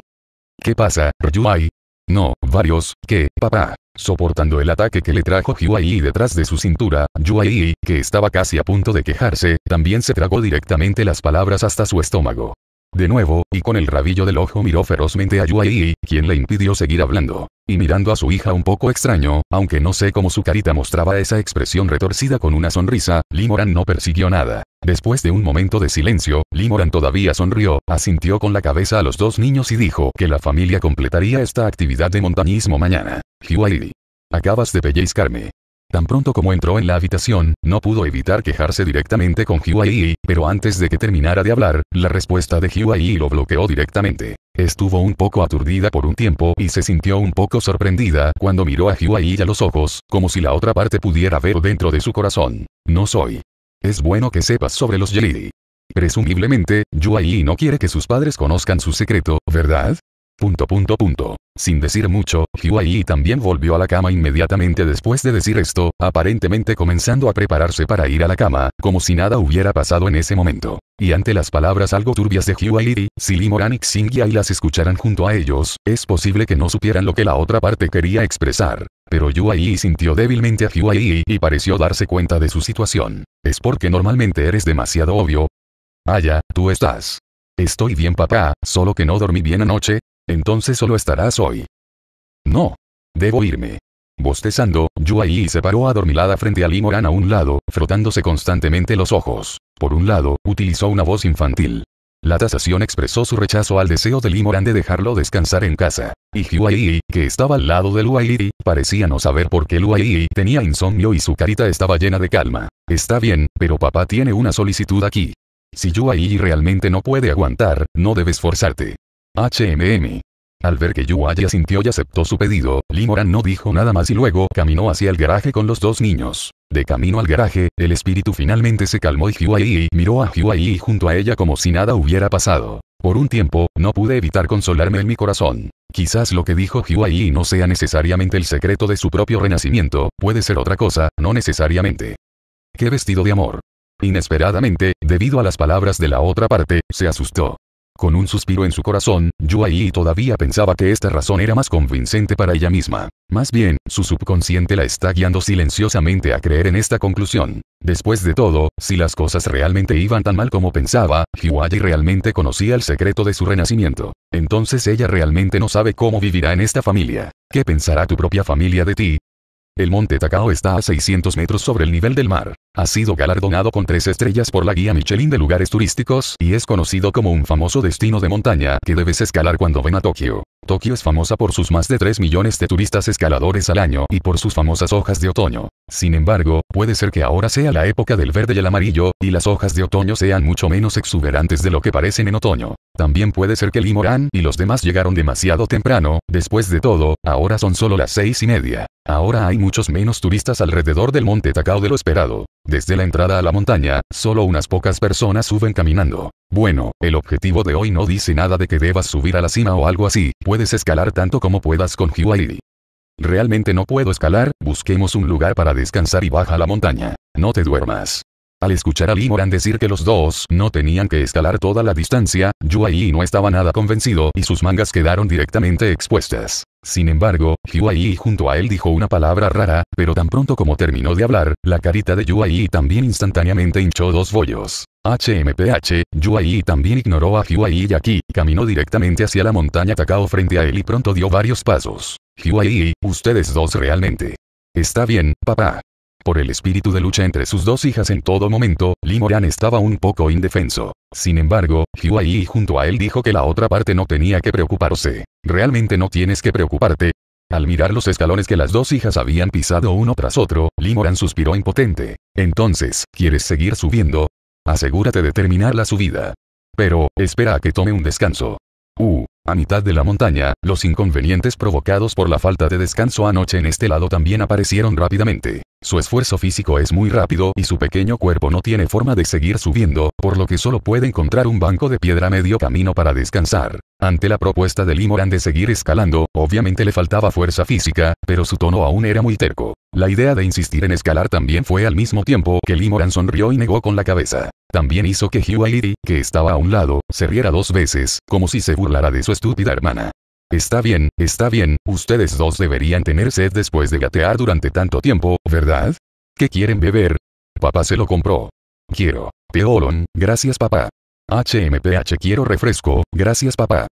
[SPEAKER 1] ¿Qué pasa, Ryuai? No, varios, ¿qué, papá. Soportando el ataque que le trajo Juai detrás de su cintura, Yuai, que estaba casi a punto de quejarse, también se tragó directamente las palabras hasta su estómago. De nuevo, y con el rabillo del ojo miró ferozmente a Yuai, quien le impidió seguir hablando. Y mirando a su hija un poco extraño, aunque no sé cómo su carita mostraba esa expresión retorcida con una sonrisa, Limoran no persiguió nada. Después de un momento de silencio, Limoran todavía sonrió, asintió con la cabeza a los dos niños y dijo que la familia completaría esta actividad de montañismo mañana. Yuai. Acabas de pellizcarme. Tan pronto como entró en la habitación, no pudo evitar quejarse directamente con Hiwai, pero antes de que terminara de hablar, la respuesta de Hiwai lo bloqueó directamente. Estuvo un poco aturdida por un tiempo y se sintió un poco sorprendida cuando miró a Hiwai a los ojos, como si la otra parte pudiera ver dentro de su corazón. No soy. Es bueno que sepas sobre los Yelidi. Presumiblemente, Yuai no quiere que sus padres conozcan su secreto, ¿verdad? Punto punto punto. Sin decir mucho, Huayi también volvió a la cama inmediatamente después de decir esto, aparentemente comenzando a prepararse para ir a la cama, como si nada hubiera pasado en ese momento. Y ante las palabras algo turbias de Huayi, si Limoran y las escucharan junto a ellos, es posible que no supieran lo que la otra parte quería expresar. Pero Yuai sintió débilmente a Huayi y pareció darse cuenta de su situación. Es porque normalmente eres demasiado obvio. Vaya, tú estás. Estoy bien papá, solo que no dormí bien anoche, entonces solo estarás hoy. No. Debo irme. Bostezando, Yuayi se paró adormilada frente a Limoran a un lado, frotándose constantemente los ojos. Por un lado, utilizó una voz infantil. La tasación expresó su rechazo al deseo de Limoran de dejarlo descansar en casa. Y Yuayi, que estaba al lado de Luai, parecía no saber por qué Luayi tenía insomnio y su carita estaba llena de calma. Está bien, pero papá tiene una solicitud aquí. Si Yuayi realmente no puede aguantar, no debes forzarte. HMM. Al ver que Yuaya sintió y aceptó su pedido, Limoran no dijo nada más y luego caminó hacia el garaje con los dos niños. De camino al garaje, el espíritu finalmente se calmó y Huai miró a Huai junto a ella como si nada hubiera pasado. Por un tiempo, no pude evitar consolarme en mi corazón. Quizás lo que dijo Huai no sea necesariamente el secreto de su propio renacimiento, puede ser otra cosa, no necesariamente. ¡Qué vestido de amor! Inesperadamente, debido a las palabras de la otra parte, se asustó. Con un suspiro en su corazón, Yuai todavía pensaba que esta razón era más convincente para ella misma. Más bien, su subconsciente la está guiando silenciosamente a creer en esta conclusión. Después de todo, si las cosas realmente iban tan mal como pensaba, Hiwai realmente conocía el secreto de su renacimiento. Entonces ella realmente no sabe cómo vivirá en esta familia. ¿Qué pensará tu propia familia de ti, el monte Takao está a 600 metros sobre el nivel del mar. Ha sido galardonado con tres estrellas por la guía Michelin de lugares turísticos y es conocido como un famoso destino de montaña que debes escalar cuando ven a Tokio. Tokio es famosa por sus más de 3 millones de turistas escaladores al año y por sus famosas hojas de otoño. Sin embargo, puede ser que ahora sea la época del verde y el amarillo, y las hojas de otoño sean mucho menos exuberantes de lo que parecen en otoño. También puede ser que Limorán y los demás llegaron demasiado temprano, después de todo, ahora son solo las seis y media. Ahora hay muchos menos turistas alrededor del monte Takao de lo esperado. Desde la entrada a la montaña, solo unas pocas personas suben caminando. Bueno, el objetivo de hoy no dice nada de que debas subir a la cima o algo así, puedes escalar tanto como puedas con Hiwaii. Realmente no puedo escalar, busquemos un lugar para descansar y baja la montaña. No te duermas. Al escuchar a Lee decir que los dos no tenían que escalar toda la distancia, Yuai no estaba nada convencido y sus mangas quedaron directamente expuestas. Sin embargo, Yuai junto a él dijo una palabra rara, pero tan pronto como terminó de hablar, la carita de Yuai también instantáneamente hinchó dos bollos. HMPH, Yuai también ignoró a Yuai y aquí, caminó directamente hacia la montaña Takao frente a él y pronto dio varios pasos. Yuai, ustedes dos realmente. Está bien, papá. Por el espíritu de lucha entre sus dos hijas en todo momento, Limoran estaba un poco indefenso. Sin embargo, Yuai junto a él dijo que la otra parte no tenía que preocuparse. Realmente no tienes que preocuparte, al mirar los escalones que las dos hijas habían pisado uno tras otro, Limoran suspiró impotente. Entonces, ¿quieres seguir subiendo? Asegúrate de terminar la subida. Pero, espera a que tome un descanso. Uh. A mitad de la montaña, los inconvenientes provocados por la falta de descanso anoche en este lado también aparecieron rápidamente. Su esfuerzo físico es muy rápido y su pequeño cuerpo no tiene forma de seguir subiendo, por lo que solo puede encontrar un banco de piedra medio camino para descansar. Ante la propuesta de Limoran de seguir escalando, obviamente le faltaba fuerza física, pero su tono aún era muy terco. La idea de insistir en escalar también fue al mismo tiempo que Limoran sonrió y negó con la cabeza. También hizo que Huairi, que estaba a un lado, se riera dos veces, como si se burlara de su estúpida hermana. Está bien, está bien, ustedes dos deberían tener sed después de gatear durante tanto tiempo, ¿verdad? ¿Qué quieren beber? Papá se lo compró. Quiero. Peolon, gracias papá. HMPH quiero refresco, gracias papá.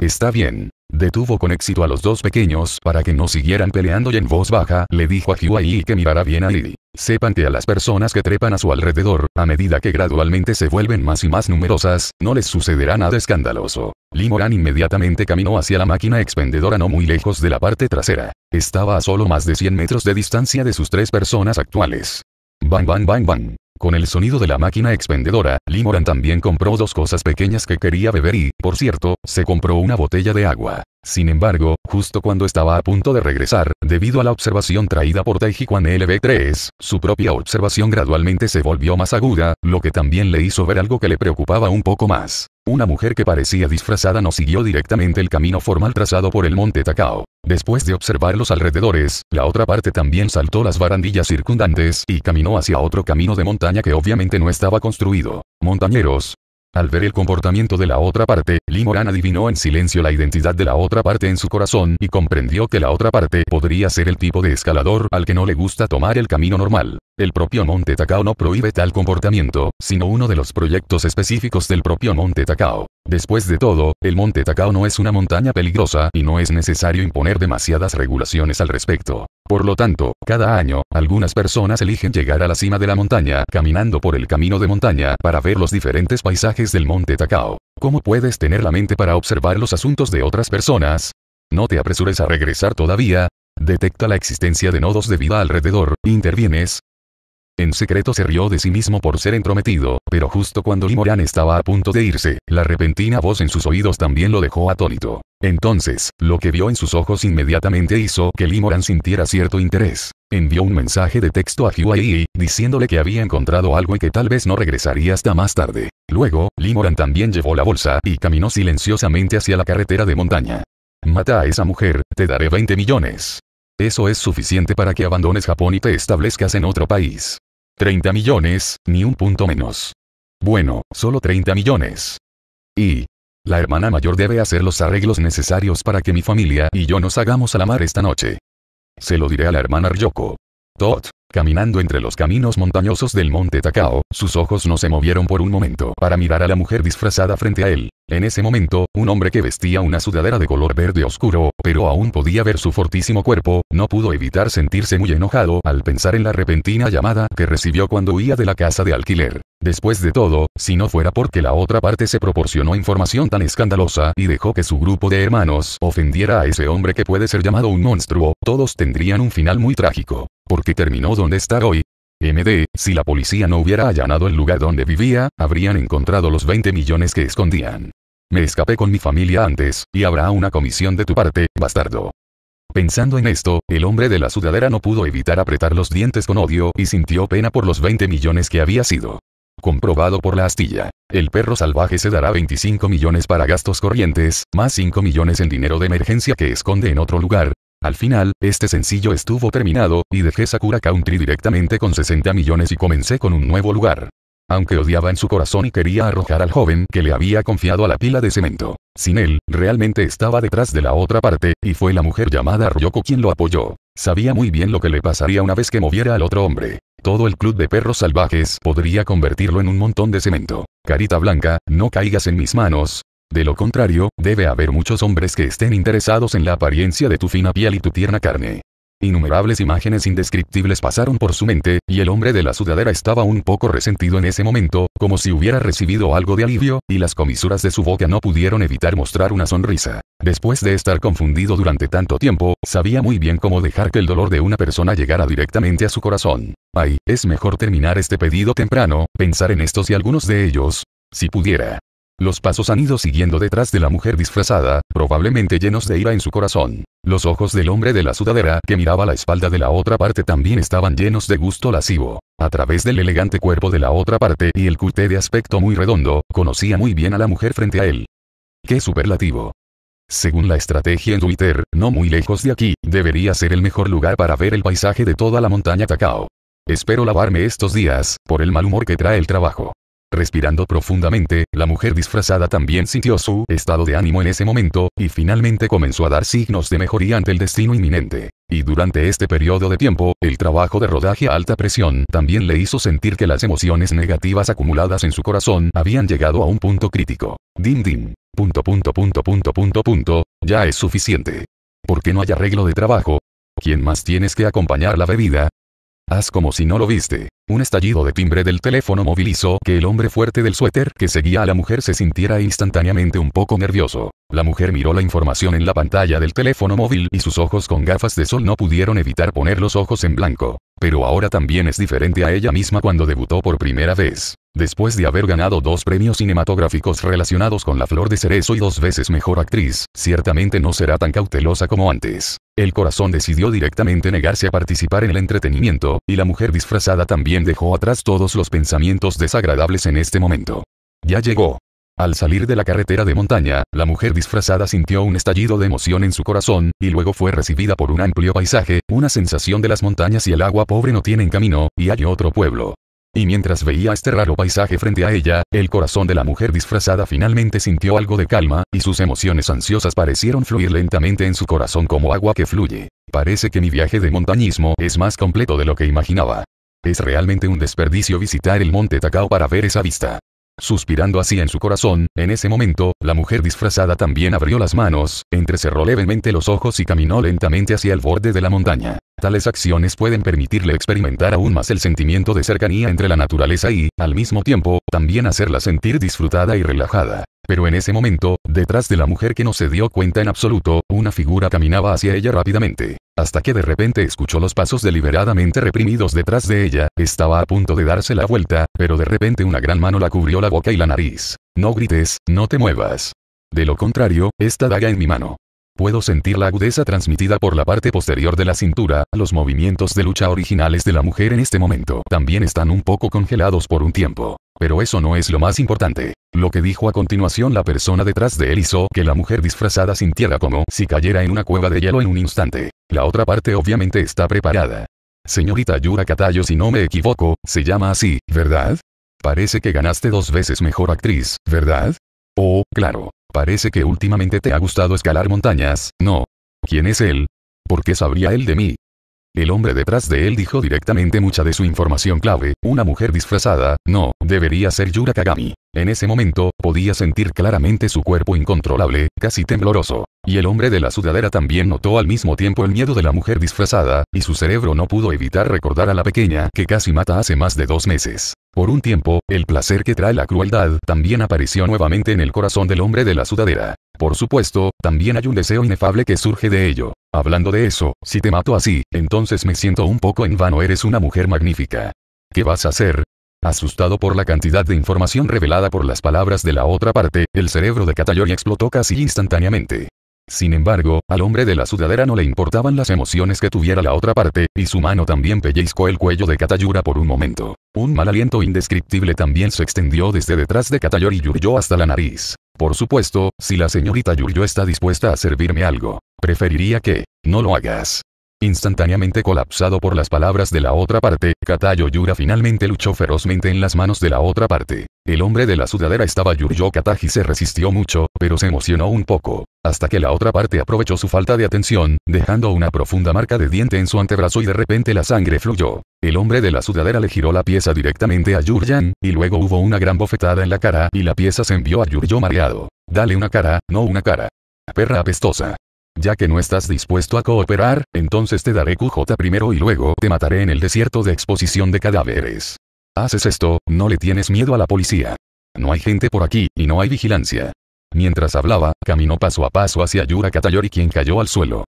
[SPEAKER 1] Está bien detuvo con éxito a los dos pequeños para que no siguieran peleando y en voz baja le dijo a y que mirara bien a Lili. Sepan que a las personas que trepan a su alrededor, a medida que gradualmente se vuelven más y más numerosas, no les sucederá nada escandaloso. Limoran inmediatamente caminó hacia la máquina expendedora no muy lejos de la parte trasera. Estaba a solo más de 100 metros de distancia de sus tres personas actuales. Bang bang bang bang. Con el sonido de la máquina expendedora, Limoran también compró dos cosas pequeñas que quería beber y, por cierto, se compró una botella de agua. Sin embargo, justo cuando estaba a punto de regresar, debido a la observación traída por Taijiquan LB3, su propia observación gradualmente se volvió más aguda, lo que también le hizo ver algo que le preocupaba un poco más. Una mujer que parecía disfrazada no siguió directamente el camino formal trazado por el monte Takao. Después de observar los alrededores, la otra parte también saltó las barandillas circundantes y caminó hacia otro camino de montaña que obviamente no estaba construido. Montañeros, al ver el comportamiento de la otra parte, Limoran adivinó en silencio la identidad de la otra parte en su corazón y comprendió que la otra parte podría ser el tipo de escalador al que no le gusta tomar el camino normal. El propio Monte Takao no prohíbe tal comportamiento, sino uno de los proyectos específicos del propio Monte Takao. Después de todo, el Monte Takao no es una montaña peligrosa y no es necesario imponer demasiadas regulaciones al respecto. Por lo tanto, cada año, algunas personas eligen llegar a la cima de la montaña caminando por el camino de montaña para ver los diferentes paisajes del Monte Takao. ¿Cómo puedes tener la mente para observar los asuntos de otras personas? No te apresures a regresar todavía, Detecta la existencia de nodos de vida alrededor, intervienes, en secreto se rió de sí mismo por ser entrometido, pero justo cuando Limoran estaba a punto de irse, la repentina voz en sus oídos también lo dejó atónito. Entonces, lo que vio en sus ojos inmediatamente hizo que Limoran sintiera cierto interés. Envió un mensaje de texto a Huayi, diciéndole que había encontrado algo y que tal vez no regresaría hasta más tarde. Luego, Limoran también llevó la bolsa y caminó silenciosamente hacia la carretera de montaña. Mata a esa mujer, te daré 20 millones. Eso es suficiente para que abandones Japón y te establezcas en otro país. 30 millones, ni un punto menos. Bueno, solo 30 millones. Y... La hermana mayor debe hacer los arreglos necesarios para que mi familia y yo nos hagamos a la mar esta noche. Se lo diré a la hermana Ryoko. Tot, caminando entre los caminos montañosos del monte Takao, sus ojos no se movieron por un momento para mirar a la mujer disfrazada frente a él. En ese momento, un hombre que vestía una sudadera de color verde oscuro, pero aún podía ver su fortísimo cuerpo, no pudo evitar sentirse muy enojado al pensar en la repentina llamada que recibió cuando huía de la casa de alquiler. Después de todo, si no fuera porque la otra parte se proporcionó información tan escandalosa y dejó que su grupo de hermanos ofendiera a ese hombre que puede ser llamado un monstruo, todos tendrían un final muy trágico. Porque terminó donde está hoy, MD, si la policía no hubiera allanado el lugar donde vivía, habrían encontrado los 20 millones que escondían. Me escapé con mi familia antes, y habrá una comisión de tu parte, bastardo. Pensando en esto, el hombre de la sudadera no pudo evitar apretar los dientes con odio y sintió pena por los 20 millones que había sido. Comprobado por la astilla. El perro salvaje se dará 25 millones para gastos corrientes, más 5 millones en dinero de emergencia que esconde en otro lugar. Al final, este sencillo estuvo terminado, y dejé Sakura Country directamente con 60 millones y comencé con un nuevo lugar aunque odiaba en su corazón y quería arrojar al joven que le había confiado a la pila de cemento. Sin él, realmente estaba detrás de la otra parte, y fue la mujer llamada Ryoko quien lo apoyó. Sabía muy bien lo que le pasaría una vez que moviera al otro hombre. Todo el club de perros salvajes podría convertirlo en un montón de cemento. Carita blanca, no caigas en mis manos, de lo contrario, debe haber muchos hombres que estén interesados en la apariencia de tu fina piel y tu tierna carne. Innumerables imágenes indescriptibles pasaron por su mente, y el hombre de la sudadera estaba un poco resentido en ese momento, como si hubiera recibido algo de alivio, y las comisuras de su boca no pudieron evitar mostrar una sonrisa. Después de estar confundido durante tanto tiempo, sabía muy bien cómo dejar que el dolor de una persona llegara directamente a su corazón. Ay, es mejor terminar este pedido temprano, pensar en estos y algunos de ellos, si pudiera. Los pasos han ido siguiendo detrás de la mujer disfrazada, probablemente llenos de ira en su corazón. Los ojos del hombre de la sudadera que miraba la espalda de la otra parte también estaban llenos de gusto lascivo. A través del elegante cuerpo de la otra parte y el cuté de aspecto muy redondo, conocía muy bien a la mujer frente a él. ¡Qué superlativo! Según la estrategia en Twitter, no muy lejos de aquí, debería ser el mejor lugar para ver el paisaje de toda la montaña Takao. Espero lavarme estos días, por el mal humor que trae el trabajo. Respirando profundamente, la mujer disfrazada también sintió su estado de ánimo en ese momento, y finalmente comenzó a dar signos de mejoría ante el destino inminente. Y durante este periodo de tiempo, el trabajo de rodaje a alta presión también le hizo sentir que las emociones negativas acumuladas en su corazón habían llegado a un punto crítico. Dim dim. Punto punto punto punto punto punto. Ya es suficiente. ¿Por qué no hay arreglo de trabajo? ¿Quién más tienes que acompañar la bebida? Haz como si no lo viste. Un estallido de timbre del teléfono móvil hizo que el hombre fuerte del suéter que seguía a la mujer se sintiera instantáneamente un poco nervioso. La mujer miró la información en la pantalla del teléfono móvil y sus ojos con gafas de sol no pudieron evitar poner los ojos en blanco. Pero ahora también es diferente a ella misma cuando debutó por primera vez. Después de haber ganado dos premios cinematográficos relacionados con La Flor de Cerezo y dos veces Mejor Actriz, ciertamente no será tan cautelosa como antes. El corazón decidió directamente negarse a participar en el entretenimiento, y la mujer disfrazada también dejó atrás todos los pensamientos desagradables en este momento. Ya llegó. Al salir de la carretera de montaña, la mujer disfrazada sintió un estallido de emoción en su corazón, y luego fue recibida por un amplio paisaje, una sensación de las montañas y el agua pobre no tienen camino, y hay otro pueblo. Y mientras veía este raro paisaje frente a ella, el corazón de la mujer disfrazada finalmente sintió algo de calma, y sus emociones ansiosas parecieron fluir lentamente en su corazón como agua que fluye. Parece que mi viaje de montañismo es más completo de lo que imaginaba. Es realmente un desperdicio visitar el monte Takao para ver esa vista. Suspirando así en su corazón, en ese momento, la mujer disfrazada también abrió las manos, entrecerró levemente los ojos y caminó lentamente hacia el borde de la montaña. Tales acciones pueden permitirle experimentar aún más el sentimiento de cercanía entre la naturaleza y, al mismo tiempo, también hacerla sentir disfrutada y relajada. Pero en ese momento, detrás de la mujer que no se dio cuenta en absoluto, una figura caminaba hacia ella rápidamente. Hasta que de repente escuchó los pasos deliberadamente reprimidos detrás de ella, estaba a punto de darse la vuelta, pero de repente una gran mano la cubrió la boca y la nariz. No grites, no te muevas. De lo contrario, esta daga en mi mano. Puedo sentir la agudeza transmitida por la parte posterior de la cintura, los movimientos de lucha originales de la mujer en este momento también están un poco congelados por un tiempo. Pero eso no es lo más importante. Lo que dijo a continuación la persona detrás de él hizo que la mujer disfrazada sintiera como si cayera en una cueva de hielo en un instante. La otra parte obviamente está preparada. Señorita Yura Katayo si no me equivoco, se llama así, ¿verdad? Parece que ganaste dos veces mejor actriz, ¿verdad? Oh, claro, Parece que últimamente te ha gustado escalar montañas, ¿no? ¿Quién es él? ¿Por qué sabría él de mí? El hombre detrás de él dijo directamente mucha de su información clave, una mujer disfrazada, no, debería ser Yura Kagami. En ese momento, podía sentir claramente su cuerpo incontrolable, casi tembloroso. Y el hombre de la sudadera también notó al mismo tiempo el miedo de la mujer disfrazada, y su cerebro no pudo evitar recordar a la pequeña que casi mata hace más de dos meses. Por un tiempo, el placer que trae la crueldad también apareció nuevamente en el corazón del hombre de la sudadera. Por supuesto, también hay un deseo inefable que surge de ello. Hablando de eso, si te mato así, entonces me siento un poco en vano, eres una mujer magnífica. ¿Qué vas a hacer? Asustado por la cantidad de información revelada por las palabras de la otra parte, el cerebro de Katayori explotó casi instantáneamente. Sin embargo, al hombre de la sudadera no le importaban las emociones que tuviera la otra parte, y su mano también pellizcó el cuello de Katayura por un momento. Un mal aliento indescriptible también se extendió desde detrás de y Yuryo hasta la nariz. Por supuesto, si la señorita Yuryo está dispuesta a servirme algo, preferiría que no lo hagas. Instantáneamente colapsado por las palabras de la otra parte, Katayo Yura finalmente luchó ferozmente en las manos de la otra parte. El hombre de la sudadera estaba Yuryo Kataji se resistió mucho, pero se emocionó un poco, hasta que la otra parte aprovechó su falta de atención, dejando una profunda marca de diente en su antebrazo y de repente la sangre fluyó. El hombre de la sudadera le giró la pieza directamente a Yuryan, y luego hubo una gran bofetada en la cara y la pieza se envió a Yuryo mareado. Dale una cara, no una cara. Perra apestosa. Ya que no estás dispuesto a cooperar, entonces te daré QJ primero y luego te mataré en el desierto de exposición de cadáveres. Haces esto, no le tienes miedo a la policía. No hay gente por aquí, y no hay vigilancia. Mientras hablaba, caminó paso a paso hacia Yura Katayori quien cayó al suelo.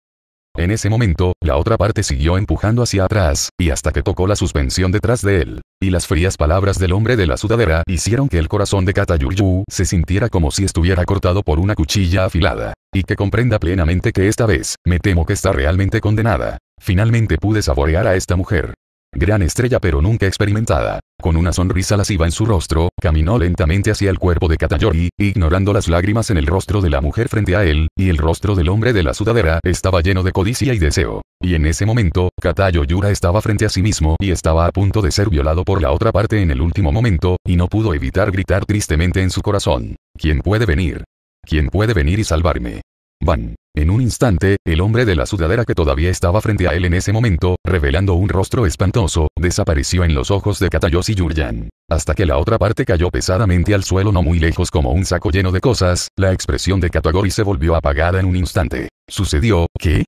[SPEAKER 1] En ese momento, la otra parte siguió empujando hacia atrás, y hasta que tocó la suspensión detrás de él. Y las frías palabras del hombre de la sudadera hicieron que el corazón de Katayuyu se sintiera como si estuviera cortado por una cuchilla afilada. Y que comprenda plenamente que esta vez, me temo que está realmente condenada. Finalmente pude saborear a esta mujer gran estrella pero nunca experimentada. Con una sonrisa lasciva en su rostro, caminó lentamente hacia el cuerpo de Katayori, ignorando las lágrimas en el rostro de la mujer frente a él, y el rostro del hombre de la sudadera estaba lleno de codicia y deseo. Y en ese momento, katayori estaba frente a sí mismo y estaba a punto de ser violado por la otra parte en el último momento, y no pudo evitar gritar tristemente en su corazón. ¿Quién puede venir? ¿Quién puede venir y salvarme? Van. En un instante, el hombre de la sudadera que todavía estaba frente a él en ese momento, revelando un rostro espantoso, desapareció en los ojos de Katayoshi y Hasta que la otra parte cayó pesadamente al suelo no muy lejos como un saco lleno de cosas, la expresión de Katagori se volvió apagada en un instante. ¿Sucedió? ¿Qué?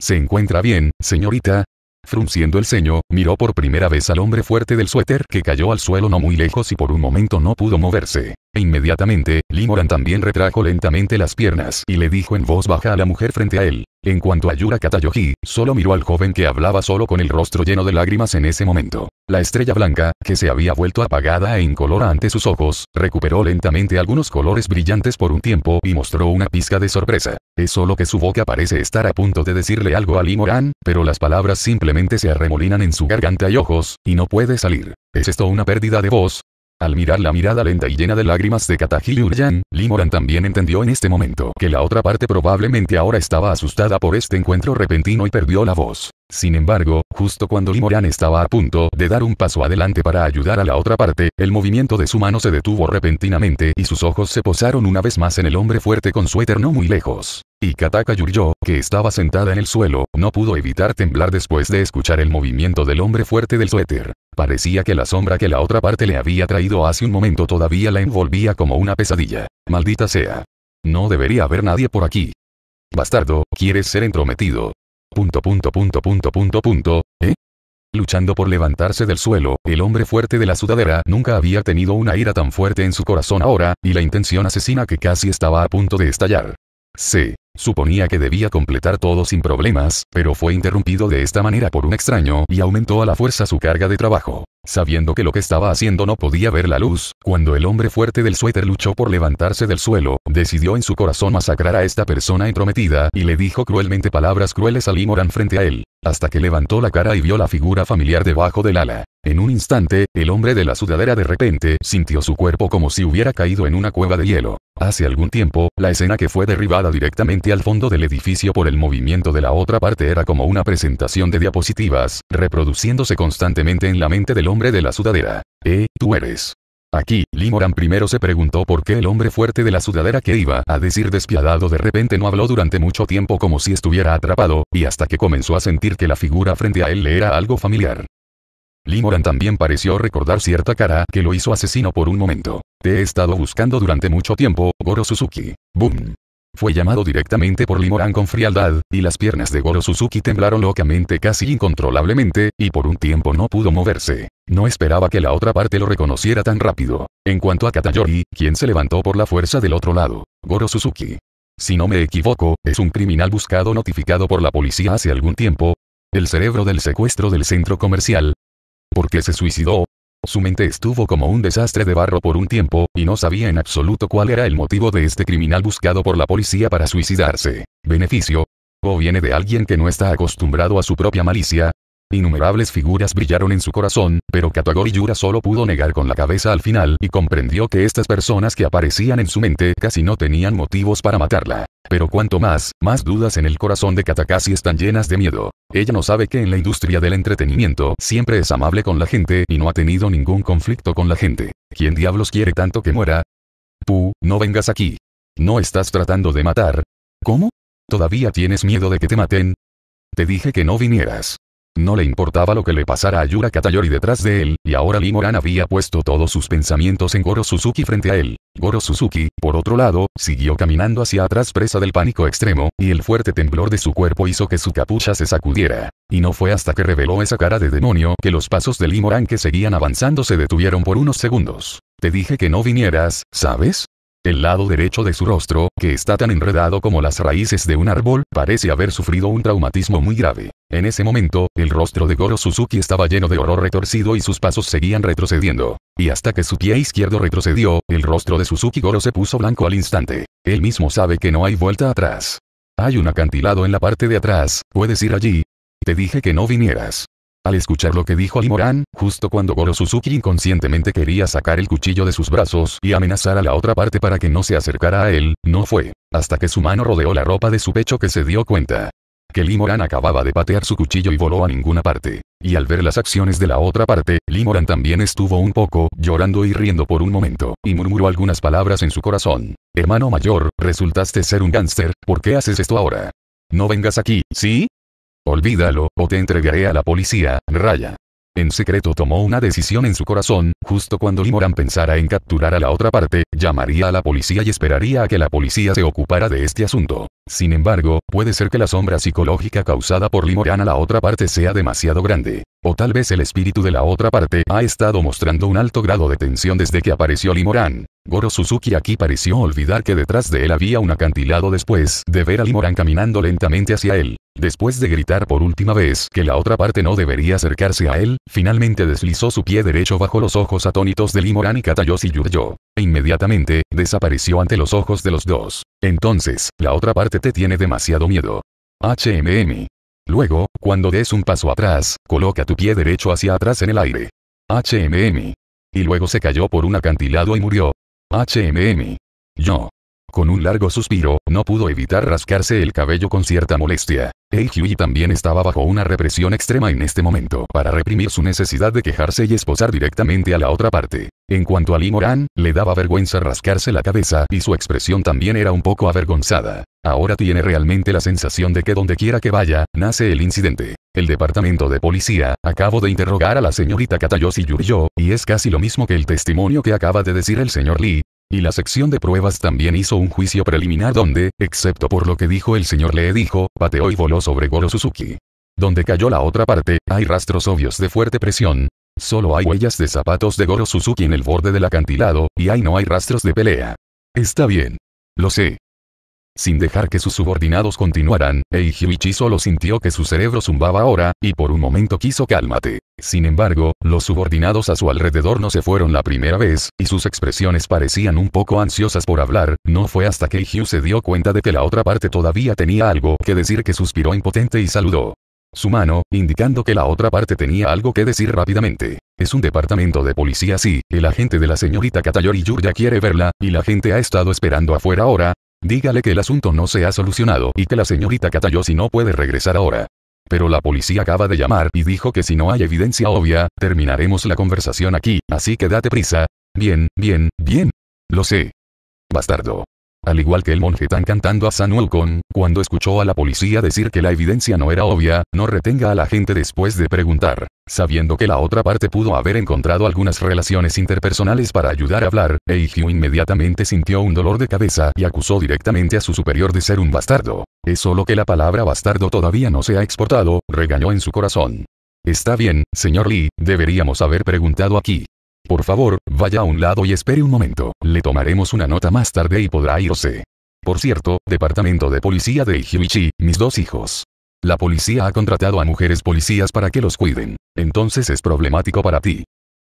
[SPEAKER 1] ¿Se encuentra bien, señorita? Frunciendo el ceño, miró por primera vez al hombre fuerte del suéter que cayó al suelo no muy lejos y por un momento no pudo moverse. Inmediatamente, Limoran también retrajo lentamente las piernas y le dijo en voz baja a la mujer frente a él. En cuanto a Yura Katayoji, solo miró al joven que hablaba solo con el rostro lleno de lágrimas en ese momento. La estrella blanca, que se había vuelto apagada e incolora ante sus ojos, recuperó lentamente algunos colores brillantes por un tiempo y mostró una pizca de sorpresa. Es solo que su boca parece estar a punto de decirle algo a Limoran, pero las palabras simplemente se arremolinan en su garganta y ojos, y no puede salir. ¿Es esto una pérdida de voz? Al mirar la mirada lenta y llena de lágrimas de y Uryan, Limoran también entendió en este momento que la otra parte probablemente ahora estaba asustada por este encuentro repentino y perdió la voz. Sin embargo, justo cuando Limoran estaba a punto de dar un paso adelante para ayudar a la otra parte, el movimiento de su mano se detuvo repentinamente y sus ojos se posaron una vez más en el hombre fuerte con suéter no muy lejos. Y Kataka Yuryo, que estaba sentada en el suelo, no pudo evitar temblar después de escuchar el movimiento del hombre fuerte del suéter. Parecía que la sombra que la otra parte le había traído hace un momento todavía la envolvía como una pesadilla. Maldita sea. No debería haber nadie por aquí. Bastardo, quieres ser entrometido. Punto punto punto punto punto punto, ¿eh? Luchando por levantarse del suelo, el hombre fuerte de la sudadera nunca había tenido una ira tan fuerte en su corazón ahora, y la intención asesina que casi estaba a punto de estallar. Sí. Suponía que debía completar todo sin problemas, pero fue interrumpido de esta manera por un extraño y aumentó a la fuerza su carga de trabajo. Sabiendo que lo que estaba haciendo no podía ver la luz, cuando el hombre fuerte del suéter luchó por levantarse del suelo, decidió en su corazón masacrar a esta persona entrometida y le dijo cruelmente palabras crueles a Limoran frente a él, hasta que levantó la cara y vio la figura familiar debajo del ala. En un instante, el hombre de la sudadera de repente sintió su cuerpo como si hubiera caído en una cueva de hielo. Hace algún tiempo, la escena que fue derribada directamente al fondo del edificio por el movimiento de la otra parte era como una presentación de diapositivas, reproduciéndose constantemente en la mente del hombre de la sudadera. Eh, tú eres. Aquí, Limoran primero se preguntó por qué el hombre fuerte de la sudadera que iba a decir despiadado de repente no habló durante mucho tiempo como si estuviera atrapado, y hasta que comenzó a sentir que la figura frente a él le era algo familiar. Limoran también pareció recordar cierta cara que lo hizo asesino por un momento. Te he estado buscando durante mucho tiempo, Goro Suzuki. Boom. Fue llamado directamente por Limoran con frialdad, y las piernas de Goro Suzuki temblaron locamente casi incontrolablemente, y por un tiempo no pudo moverse. No esperaba que la otra parte lo reconociera tan rápido. En cuanto a Katayori, quien se levantó por la fuerza del otro lado. Goro Suzuki. Si no me equivoco, es un criminal buscado notificado por la policía hace algún tiempo. El cerebro del secuestro del centro comercial. Porque se suicidó, su mente estuvo como un desastre de barro por un tiempo, y no sabía en absoluto cuál era el motivo de este criminal buscado por la policía para suicidarse. Beneficio. O viene de alguien que no está acostumbrado a su propia malicia, Innumerables figuras brillaron en su corazón, pero Katagori Yura solo pudo negar con la cabeza al final y comprendió que estas personas que aparecían en su mente casi no tenían motivos para matarla. Pero cuanto más, más dudas en el corazón de Katakasi están llenas de miedo. Ella no sabe que en la industria del entretenimiento siempre es amable con la gente y no ha tenido ningún conflicto con la gente. ¿Quién diablos quiere tanto que muera? Tú, no vengas aquí. ¿No estás tratando de matar? ¿Cómo? ¿Todavía tienes miedo de que te maten? Te dije que no vinieras. No le importaba lo que le pasara a Yura Katayori detrás de él, y ahora Limoran había puesto todos sus pensamientos en Goro Suzuki frente a él. Goro Suzuki, por otro lado, siguió caminando hacia atrás presa del pánico extremo, y el fuerte temblor de su cuerpo hizo que su capucha se sacudiera. Y no fue hasta que reveló esa cara de demonio que los pasos de Limoran que seguían avanzando se detuvieron por unos segundos. Te dije que no vinieras, ¿sabes? El lado derecho de su rostro, que está tan enredado como las raíces de un árbol, parece haber sufrido un traumatismo muy grave. En ese momento, el rostro de Goro Suzuki estaba lleno de horror retorcido y sus pasos seguían retrocediendo. Y hasta que su pie izquierdo retrocedió, el rostro de Suzuki Goro se puso blanco al instante. Él mismo sabe que no hay vuelta atrás. Hay un acantilado en la parte de atrás, puedes ir allí. Te dije que no vinieras. Al escuchar lo que dijo Limoran, justo cuando Goro Suzuki inconscientemente quería sacar el cuchillo de sus brazos y amenazar a la otra parte para que no se acercara a él, no fue. Hasta que su mano rodeó la ropa de su pecho que se dio cuenta. Que Limoran acababa de patear su cuchillo y voló a ninguna parte. Y al ver las acciones de la otra parte, Limoran también estuvo un poco, llorando y riendo por un momento, y murmuró algunas palabras en su corazón. Hermano mayor, resultaste ser un gánster, ¿por qué haces esto ahora? No vengas aquí, ¿sí? Olvídalo, o te entregaré a la policía, raya. En secreto tomó una decisión en su corazón, justo cuando Limoran pensara en capturar a la otra parte, llamaría a la policía y esperaría a que la policía se ocupara de este asunto. Sin embargo, puede ser que la sombra psicológica causada por Limoran a la otra parte sea demasiado grande. O tal vez el espíritu de la otra parte ha estado mostrando un alto grado de tensión desde que apareció Limoran. Goro Suzuki aquí pareció olvidar que detrás de él había un acantilado después de ver a Limoran caminando lentamente hacia él. Después de gritar por última vez que la otra parte no debería acercarse a él, finalmente deslizó su pie derecho bajo los ojos atónitos de Limoran y Katayoshi Yuryo. E inmediatamente, desapareció ante los ojos de los dos. Entonces, la otra parte te tiene demasiado miedo. HMM. Luego, cuando des un paso atrás, coloca tu pie derecho hacia atrás en el aire. HMM. Y luego se cayó por un acantilado y murió, HMM. Yo. Con un largo suspiro, no pudo evitar rascarse el cabello con cierta molestia. Ei-Hui también estaba bajo una represión extrema en este momento para reprimir su necesidad de quejarse y esposar directamente a la otra parte. En cuanto a Li Moran, le daba vergüenza rascarse la cabeza y su expresión también era un poco avergonzada. Ahora tiene realmente la sensación de que donde quiera que vaya, nace el incidente. El departamento de policía, acabo de interrogar a la señorita Katayoshi Yuriyo, y es casi lo mismo que el testimonio que acaba de decir el señor Lee, y la sección de pruebas también hizo un juicio preliminar donde, excepto por lo que dijo el señor Lee, dijo, pateó y voló sobre Goro Suzuki. Donde cayó la otra parte, hay rastros obvios de fuerte presión. Solo hay huellas de zapatos de Goro Suzuki en el borde del acantilado, y ahí no hay rastros de pelea. Está bien. Lo sé sin dejar que sus subordinados continuaran, Eijuichi solo sintió que su cerebro zumbaba ahora, y por un momento quiso cálmate. Sin embargo, los subordinados a su alrededor no se fueron la primera vez, y sus expresiones parecían un poco ansiosas por hablar, no fue hasta que Hugh se dio cuenta de que la otra parte todavía tenía algo que decir que suspiró impotente y saludó. Su mano, indicando que la otra parte tenía algo que decir rápidamente. Es un departamento de policía sí, el agente de la señorita Katayori ya quiere verla, y la gente ha estado esperando afuera ahora, Dígale que el asunto no se ha solucionado y que la señorita Katayoshi no puede regresar ahora. Pero la policía acaba de llamar y dijo que si no hay evidencia obvia, terminaremos la conversación aquí, así que date prisa. Bien, bien, bien. Lo sé. Bastardo. Al igual que el monje Tan cantando a San Wukong, cuando escuchó a la policía decir que la evidencia no era obvia, no retenga a la gente después de preguntar. Sabiendo que la otra parte pudo haber encontrado algunas relaciones interpersonales para ayudar a hablar, Ei-Hyu inmediatamente sintió un dolor de cabeza y acusó directamente a su superior de ser un bastardo. Es solo que la palabra bastardo todavía no se ha exportado, regañó en su corazón. Está bien, señor Lee, deberíamos haber preguntado aquí. Por favor, vaya a un lado y espere un momento, le tomaremos una nota más tarde y podrá irse. Por cierto, Departamento de Policía de Ijuichi, mis dos hijos. La policía ha contratado a mujeres policías para que los cuiden. Entonces es problemático para ti.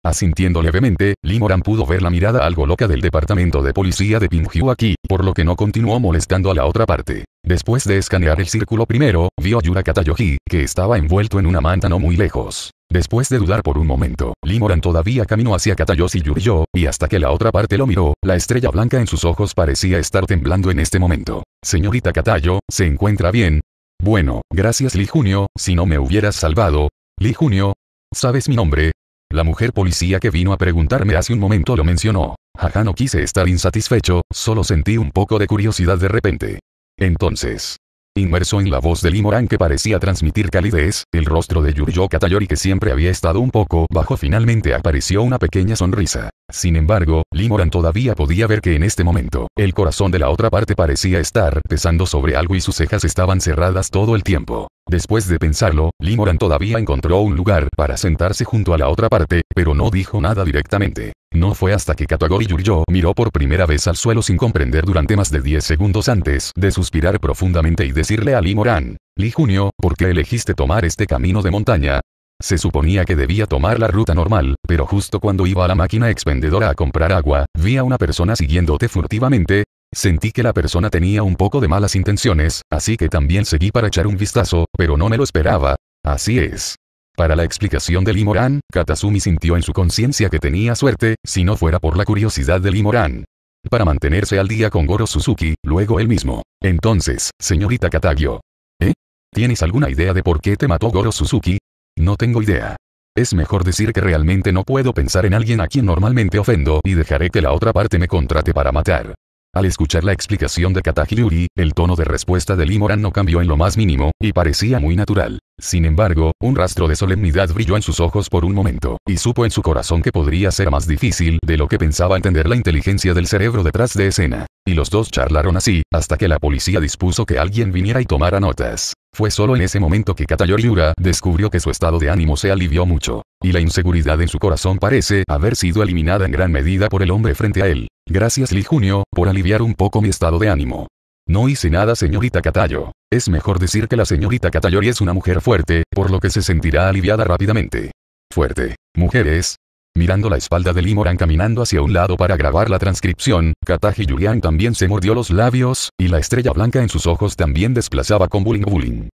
[SPEAKER 1] Asintiendo levemente, Limoran pudo ver la mirada algo loca del departamento de policía de Pingyu aquí, por lo que no continuó molestando a la otra parte. Después de escanear el círculo primero, vio a Yura katayoji que estaba envuelto en una manta no muy lejos. Después de dudar por un momento, Limoran todavía caminó hacia y Yuriyo, y hasta que la otra parte lo miró, la estrella blanca en sus ojos parecía estar temblando en este momento. Señorita Katayo, ¿se encuentra bien? Bueno, gracias Li Junio, si no me hubieras salvado. Li Junio, ¿sabes mi nombre? La mujer policía que vino a preguntarme hace un momento lo mencionó. Jaja, no quise estar insatisfecho, solo sentí un poco de curiosidad de repente. Entonces, Inmerso en la voz de Limoran que parecía transmitir calidez, el rostro de Yuryo Katayori que siempre había estado un poco bajo finalmente apareció una pequeña sonrisa. Sin embargo, Limoran todavía podía ver que en este momento, el corazón de la otra parte parecía estar pesando sobre algo y sus cejas estaban cerradas todo el tiempo. Después de pensarlo, Limoran todavía encontró un lugar para sentarse junto a la otra parte, pero no dijo nada directamente. No fue hasta que Katagori Yuryo miró por primera vez al suelo sin comprender durante más de 10 segundos antes de suspirar profundamente y decirle a Limoran, Li Junio, ¿por qué elegiste tomar este camino de montaña? Se suponía que debía tomar la ruta normal, pero justo cuando iba a la máquina expendedora a comprar agua, vi a una persona siguiéndote furtivamente. Sentí que la persona tenía un poco de malas intenciones, así que también seguí para echar un vistazo, pero no me lo esperaba. Así es. Para la explicación de Limoran, Katasumi sintió en su conciencia que tenía suerte, si no fuera por la curiosidad de Limorán. Para mantenerse al día con Goro Suzuki, luego él mismo. Entonces, señorita Katagio. ¿Eh? ¿Tienes alguna idea de por qué te mató Goro Suzuki? No tengo idea. Es mejor decir que realmente no puedo pensar en alguien a quien normalmente ofendo y dejaré que la otra parte me contrate para matar. Al escuchar la explicación de Katahiruri, el tono de respuesta de Limoran no cambió en lo más mínimo, y parecía muy natural. Sin embargo, un rastro de solemnidad brilló en sus ojos por un momento, y supo en su corazón que podría ser más difícil de lo que pensaba entender la inteligencia del cerebro detrás de escena. Y los dos charlaron así, hasta que la policía dispuso que alguien viniera y tomara notas. Fue solo en ese momento que Katayoriura descubrió que su estado de ánimo se alivió mucho, y la inseguridad en su corazón parece haber sido eliminada en gran medida por el hombre frente a él. Gracias Lee Junio, por aliviar un poco mi estado de ánimo. No hice nada señorita Catayo. Es mejor decir que la señorita Catayori es una mujer fuerte, por lo que se sentirá aliviada rápidamente. Fuerte. Mujeres. Mirando la espalda de Limoran caminando hacia un lado para grabar la transcripción, Kataji Julian también se mordió los labios, y la estrella blanca en sus ojos también desplazaba con
[SPEAKER 2] bullying bullying.